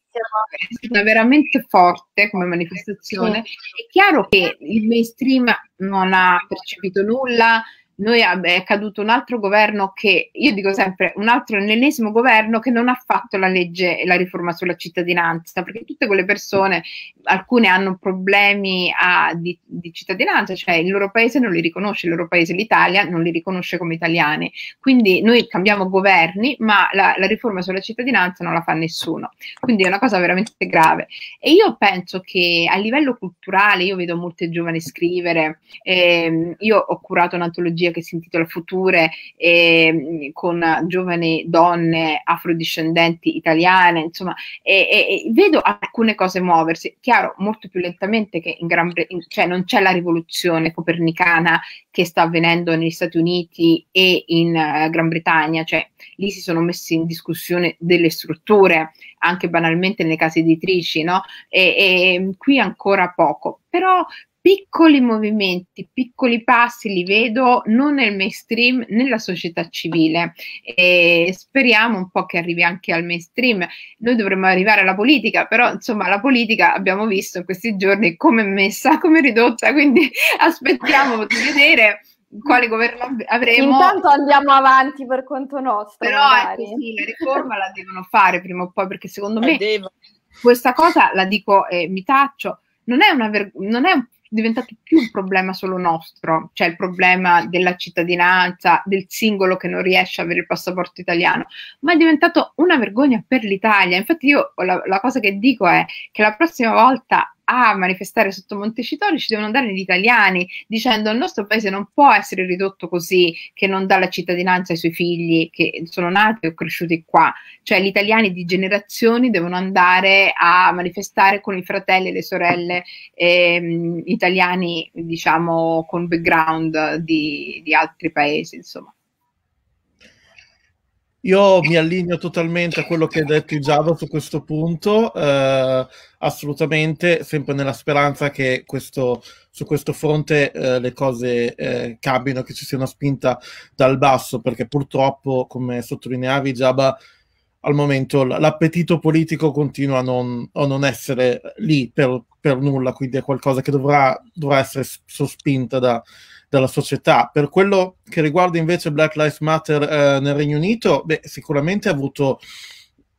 è stata veramente forte come manifestazione. Sì. È chiaro che il mainstream non ha percepito nulla, noi ah, è caduto un altro governo che, io dico sempre, un altro, ennesimo governo che non ha fatto la legge e la riforma sulla cittadinanza, perché tutte quelle persone, alcune hanno problemi a, ah, di, di, cittadinanza, cioè il loro paese non li riconosce, il loro paese, l'Italia, non li riconosce come italiani. Quindi noi cambiamo governi, ma la, la riforma sulla cittadinanza non la fa nessuno. Quindi è una cosa veramente grave. E io penso che a livello culturale, io vedo molte giovani scrivere, ehm, io ho curato un'antologia video che si intitola Future eh, con giovani donne afrodiscendenti italiane, insomma, e, e, e, vedo alcune cose muoversi, chiaro, molto più lentamente che in Gran Bretagna, cioè non c'è la rivoluzione copernicana che sta avvenendo negli Stati Uniti e in uh, Gran Bretagna, cioè lì si sono messi in discussione delle strutture, anche banalmente nelle case editrici, no? E, e qui ancora poco. Però piccoli movimenti, piccoli passi li vedo non nel mainstream, nella società civile e speriamo un po' che arrivi anche al mainstream. Noi dovremmo arrivare alla politica, però insomma la politica abbiamo visto in questi giorni come è messa, come è ridotta, quindi aspettiamo di vedere quale governo avremo. Intanto andiamo avanti per conto nostro. Però così, la riforma la devono fare prima o poi, perché secondo me questa cosa, la dico e eh, mi taccio, non è, una ver- non è un diventato più un problema solo nostro, cioè il problema della cittadinanza, del singolo che non riesce a avere il passaporto italiano, ma è diventato una vergogna per l'Italia. Infatti io la, la cosa che dico è che la prossima volta a manifestare sotto Montecitorio ci devono andare gli italiani dicendo il nostro paese non può essere ridotto così che non dà la cittadinanza ai suoi figli che sono nati o cresciuti qua, cioè gli italiani di generazioni devono andare a manifestare con i fratelli e le sorelle ehm, italiani diciamo con background di, di altri paesi insomma. Io mi allineo totalmente a quello che ha detto Giada su questo punto, eh, assolutamente, sempre nella speranza che questo, su questo fronte eh, le cose eh, cambino, che ci sia una spinta dal basso, perché purtroppo, come sottolineavi Giada, al momento l'appetito politico continua a non, a non essere lì per, per, nulla, quindi è qualcosa che dovrà, dovrà essere sospinta da, dalla società. Per quello che riguarda invece Black Lives Matter eh, nel Regno Unito, beh, sicuramente ha avuto...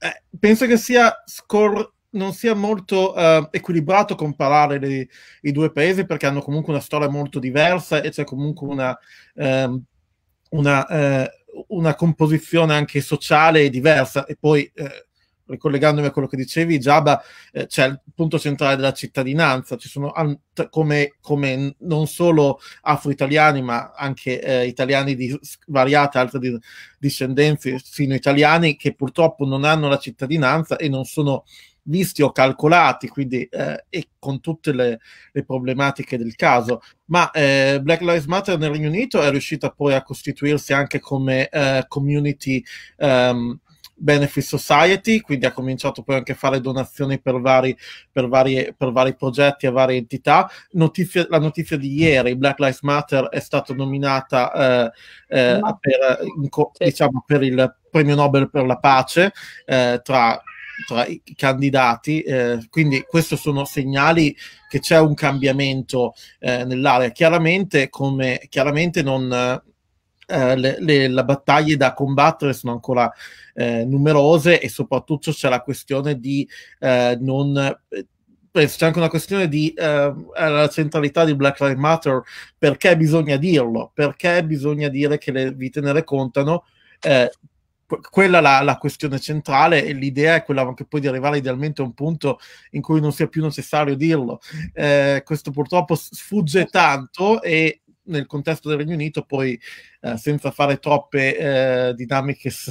Eh, penso che sia scor- non sia molto eh, equilibrato comparare le, i due paesi perché hanno comunque una storia molto diversa e c'è comunque una, ehm, eh, una, una composizione anche sociale diversa e poi eh, ricollegandomi a quello che dicevi, Giaba, eh, c'è il punto centrale della cittadinanza, ci sono come, come non solo afro-italiani, ma anche eh, italiani di variate altre di, discendenze, fino italiani, che purtroppo non hanno la cittadinanza e non sono visti o calcolati, quindi eh, e con tutte le, le, problematiche del caso. Ma eh, Black Lives Matter nel Regno Unito è riuscita poi a costituirsi anche come eh, community um, Benefit Society, quindi ha cominciato poi anche a fare donazioni per vari, per varie, per vari progetti a varie entità. Notizia, la notizia di ieri, Black Lives Matter, è stata nominata eh, eh, per, in, diciamo, per, il premio Nobel per la pace eh, tra tra i candidati, eh, quindi questi sono segnali che c'è un cambiamento eh, nell'area. Chiaramente, come, chiaramente non, eh, le, le, le, battaglie da combattere sono ancora eh, numerose e soprattutto c'è la questione di eh, non eh, c'è anche una questione di eh, centralità di Black Lives Matter perché bisogna dirlo perché bisogna dire che le vite ne contano eh, quella è la, la, questione centrale e l'idea è quella anche poi di arrivare idealmente a un punto in cui non sia più necessario dirlo. Eh, questo purtroppo sfugge tanto e nel contesto del Regno Unito, poi eh, senza fare troppe eh, dinamiche, su,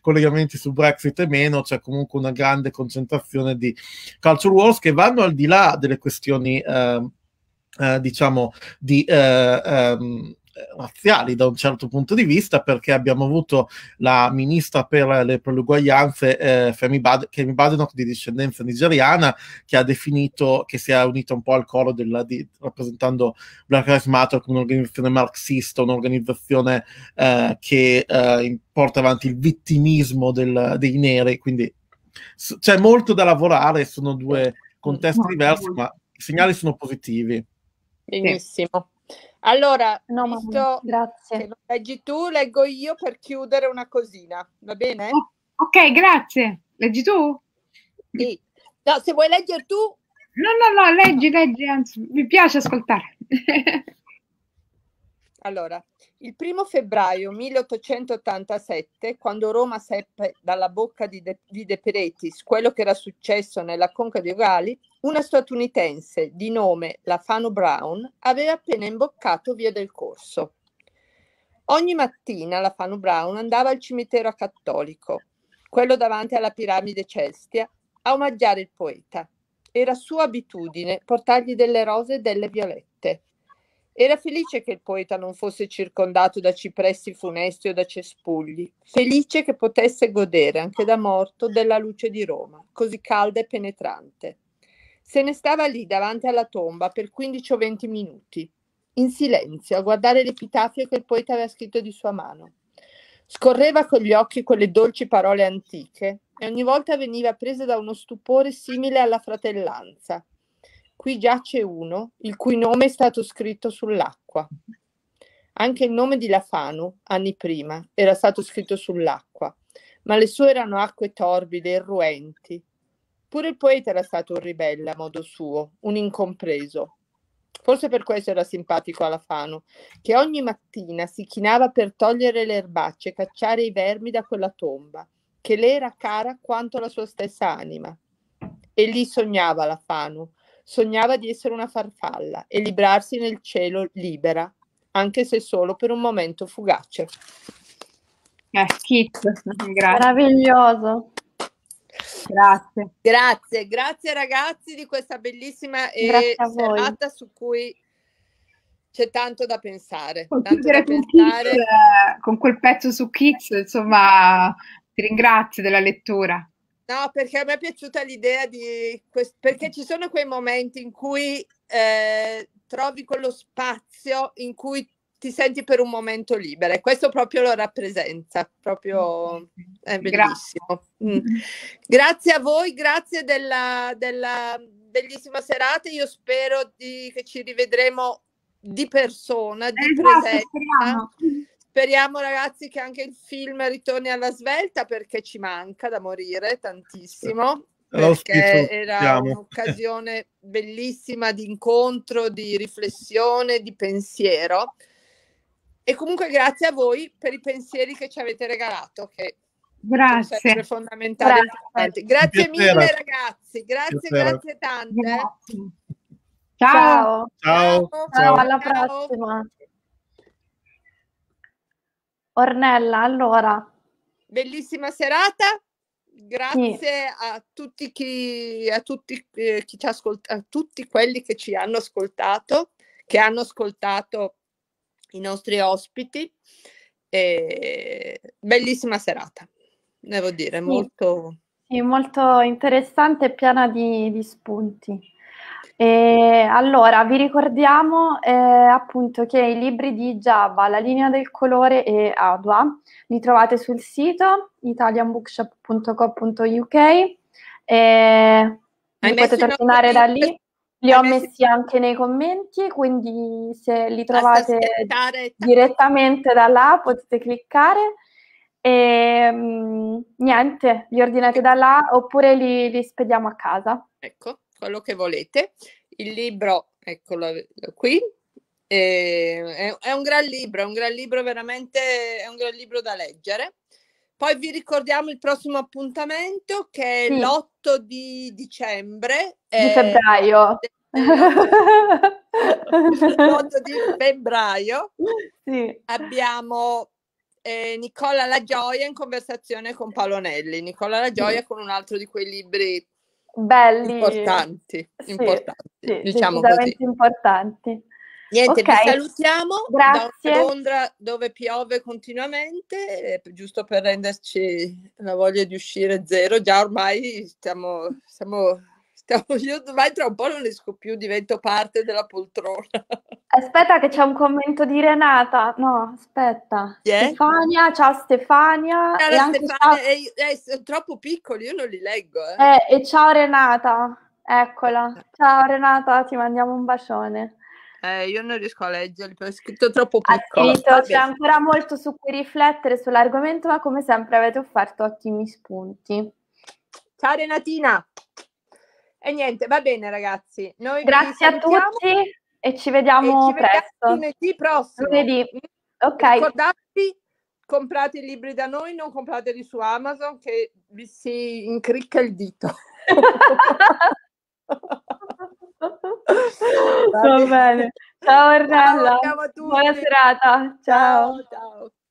collegamenti su Brexit e meno, c'è comunque una grande concentrazione di culture wars che vanno al di là delle questioni, ehm, eh, diciamo, di... Eh, Um, eh, razziali da un certo punto di vista, perché abbiamo avuto la ministra per le, per uguaglianze, eh, Femi, Bad- Femi Badenoch, di discendenza nigeriana, che ha definito, che si è unita un po' al coro della, di, rappresentando Black Lives Matter come un'organizzazione marxista, un'organizzazione eh, che eh, porta avanti il vittimismo del, dei neri, quindi s- c'è molto da lavorare, sono due contesti diversi, ma i segnali sono positivi. Benissimo. Allora, no, visto grazie. che lo leggi tu, leggo io per chiudere una cosina, va bene? Oh, ok, grazie. Leggi tu? Sì. No, se vuoi leggere tu... No, no, no, leggi, leggi, anzi, mi piace ascoltare. allora, il primo febbraio 1887, quando Roma seppe dalla bocca di De, di De Peretis quello che era successo nella Conca di Ugali, una statunitense di nome Lafano Brown aveva appena imboccato via del corso. Ogni mattina Lafano Brown andava al cimitero cattolico, quello davanti alla piramide Cestia, a omaggiare il poeta. Era sua abitudine portargli delle rose e delle violette. Era felice che il poeta non fosse circondato da cipressi funesti o da cespugli, felice che potesse godere anche da morto della luce di Roma, così calda e penetrante. Se ne stava lì davanti alla tomba per 15 o 20 minuti, in silenzio, a guardare l'epitafio che il poeta aveva scritto di sua mano. Scorreva con gli occhi quelle dolci parole antiche e ogni volta veniva presa da uno stupore simile alla fratellanza. Qui giace uno, il cui nome è stato scritto sull'acqua. Anche il nome di Lafanu, anni prima, era stato scritto sull'acqua, ma le sue erano acque torbide, e ruenti, Pure il poeta era stato un ribelle a modo suo, un incompreso. Forse per questo era simpatico alla Fano, che ogni mattina si chinava per togliere le erbacce e cacciare i vermi da quella tomba, che le era cara quanto la sua stessa anima. E lì sognava la Fano, sognava di essere una farfalla e librarsi nel cielo libera, anche se solo per un momento fugace. Eh, Meraviglioso. Grazie. Grazie, grazie ragazzi di questa bellissima eh, serata su cui c'è tanto da pensare. tanto da pensare. Kids, con quel pezzo su Kids, insomma, ti ringrazio della lettura. No, perché a me è piaciuta l'idea di questo, perché ci sono quei momenti in cui eh, trovi quello spazio in cui ti senti per un momento libera e questo proprio lo rappresenta, proprio mm-hmm. è bellissimo. Grazie, mm. Mm-hmm. grazie a voi, grazie della, della, bellissima serata, io spero di, che ci rivedremo di persona, di eh, esatto, presenza. Speriamo. speriamo ragazzi che anche il film ritorni alla svelta perché ci manca da morire tantissimo perché era un'occasione bellissima di incontro, di riflessione, di pensiero. E comunque grazie a voi per i pensieri che ci avete regalato, che grazie. sono fondamentali. Grazie, grazie mille ragazzi, grazie, grazie tante. Grazie. Ciao. Ciao. Ciao. Ciao, alla Ciao. prossima. Ornella, allora. Bellissima serata. Grazie sì. a tutti, chi, a, tutti, eh, chi ci ascolta, a tutti quelli che ci hanno ascoltato, che hanno ascoltato i nostri ospiti. E... Bellissima serata, devo dire, sì. molto... Sì, molto interessante e piena di, di spunti. E allora, vi ricordiamo eh, appunto che i libri di Java, La linea del colore e Adua li trovate sul sito italianbookshop.co.uk e Hai potete tornare da lì. Li ho messi anche nei commenti, quindi se li trovate direttamente da là potete cliccare. E ehm, niente, li ordinate ecco. da là oppure li, li, spediamo a casa. Ecco, quello che volete. Il libro, eccolo qui, ehm, è, è, un gran libro, è un gran libro veramente, è un gran libro da leggere. Poi vi ricordiamo il prossimo appuntamento che è sì. l'8 di dicembre. Di eh, febbraio. L'8 di febbraio. Sì. Abbiamo eh, Nicola La Gioia in conversazione con Paolo Nelli. Nicola La Gioia sì. con un altro di quei libri Belli. importanti, sì. importanti diciamo così. importanti. Niente, okay. vi salutiamo Grazie. da Londra dove piove continuamente, eh, giusto per renderci la voglia di uscire zero, già ormai stiamo, stiamo, stiamo io ormai tra un po' non esco più, divento parte della poltrona. Aspetta che c'è un commento di Renata, no aspetta, yeah. Stefania, ciao Stefania. Cara e anche ciao... eh, eh, sono troppo piccoli, io non li leggo. Eh. eh e ciao Renata, eccola, ciao Renata, ti mandiamo un bacione. Eh, io non riesco a leggerli, però è scritto troppo ah, poco. c'è ancora molto su cui riflettere sull'argomento, ma come sempre avete offerto ottimi spunti. Ciao Renatina! E niente, va bene ragazzi. Noi Grazie a tutti e ci vediamo e ci presto. lunedì prossimo. Lunedì. Mm. Ok. Ricordatevi, comprate i libri da noi, non comprateli su Amazon che vi si incricca il dito. Va bene. Ciao Ornella. Ciao, Buona serata. ciao. ciao. ciao.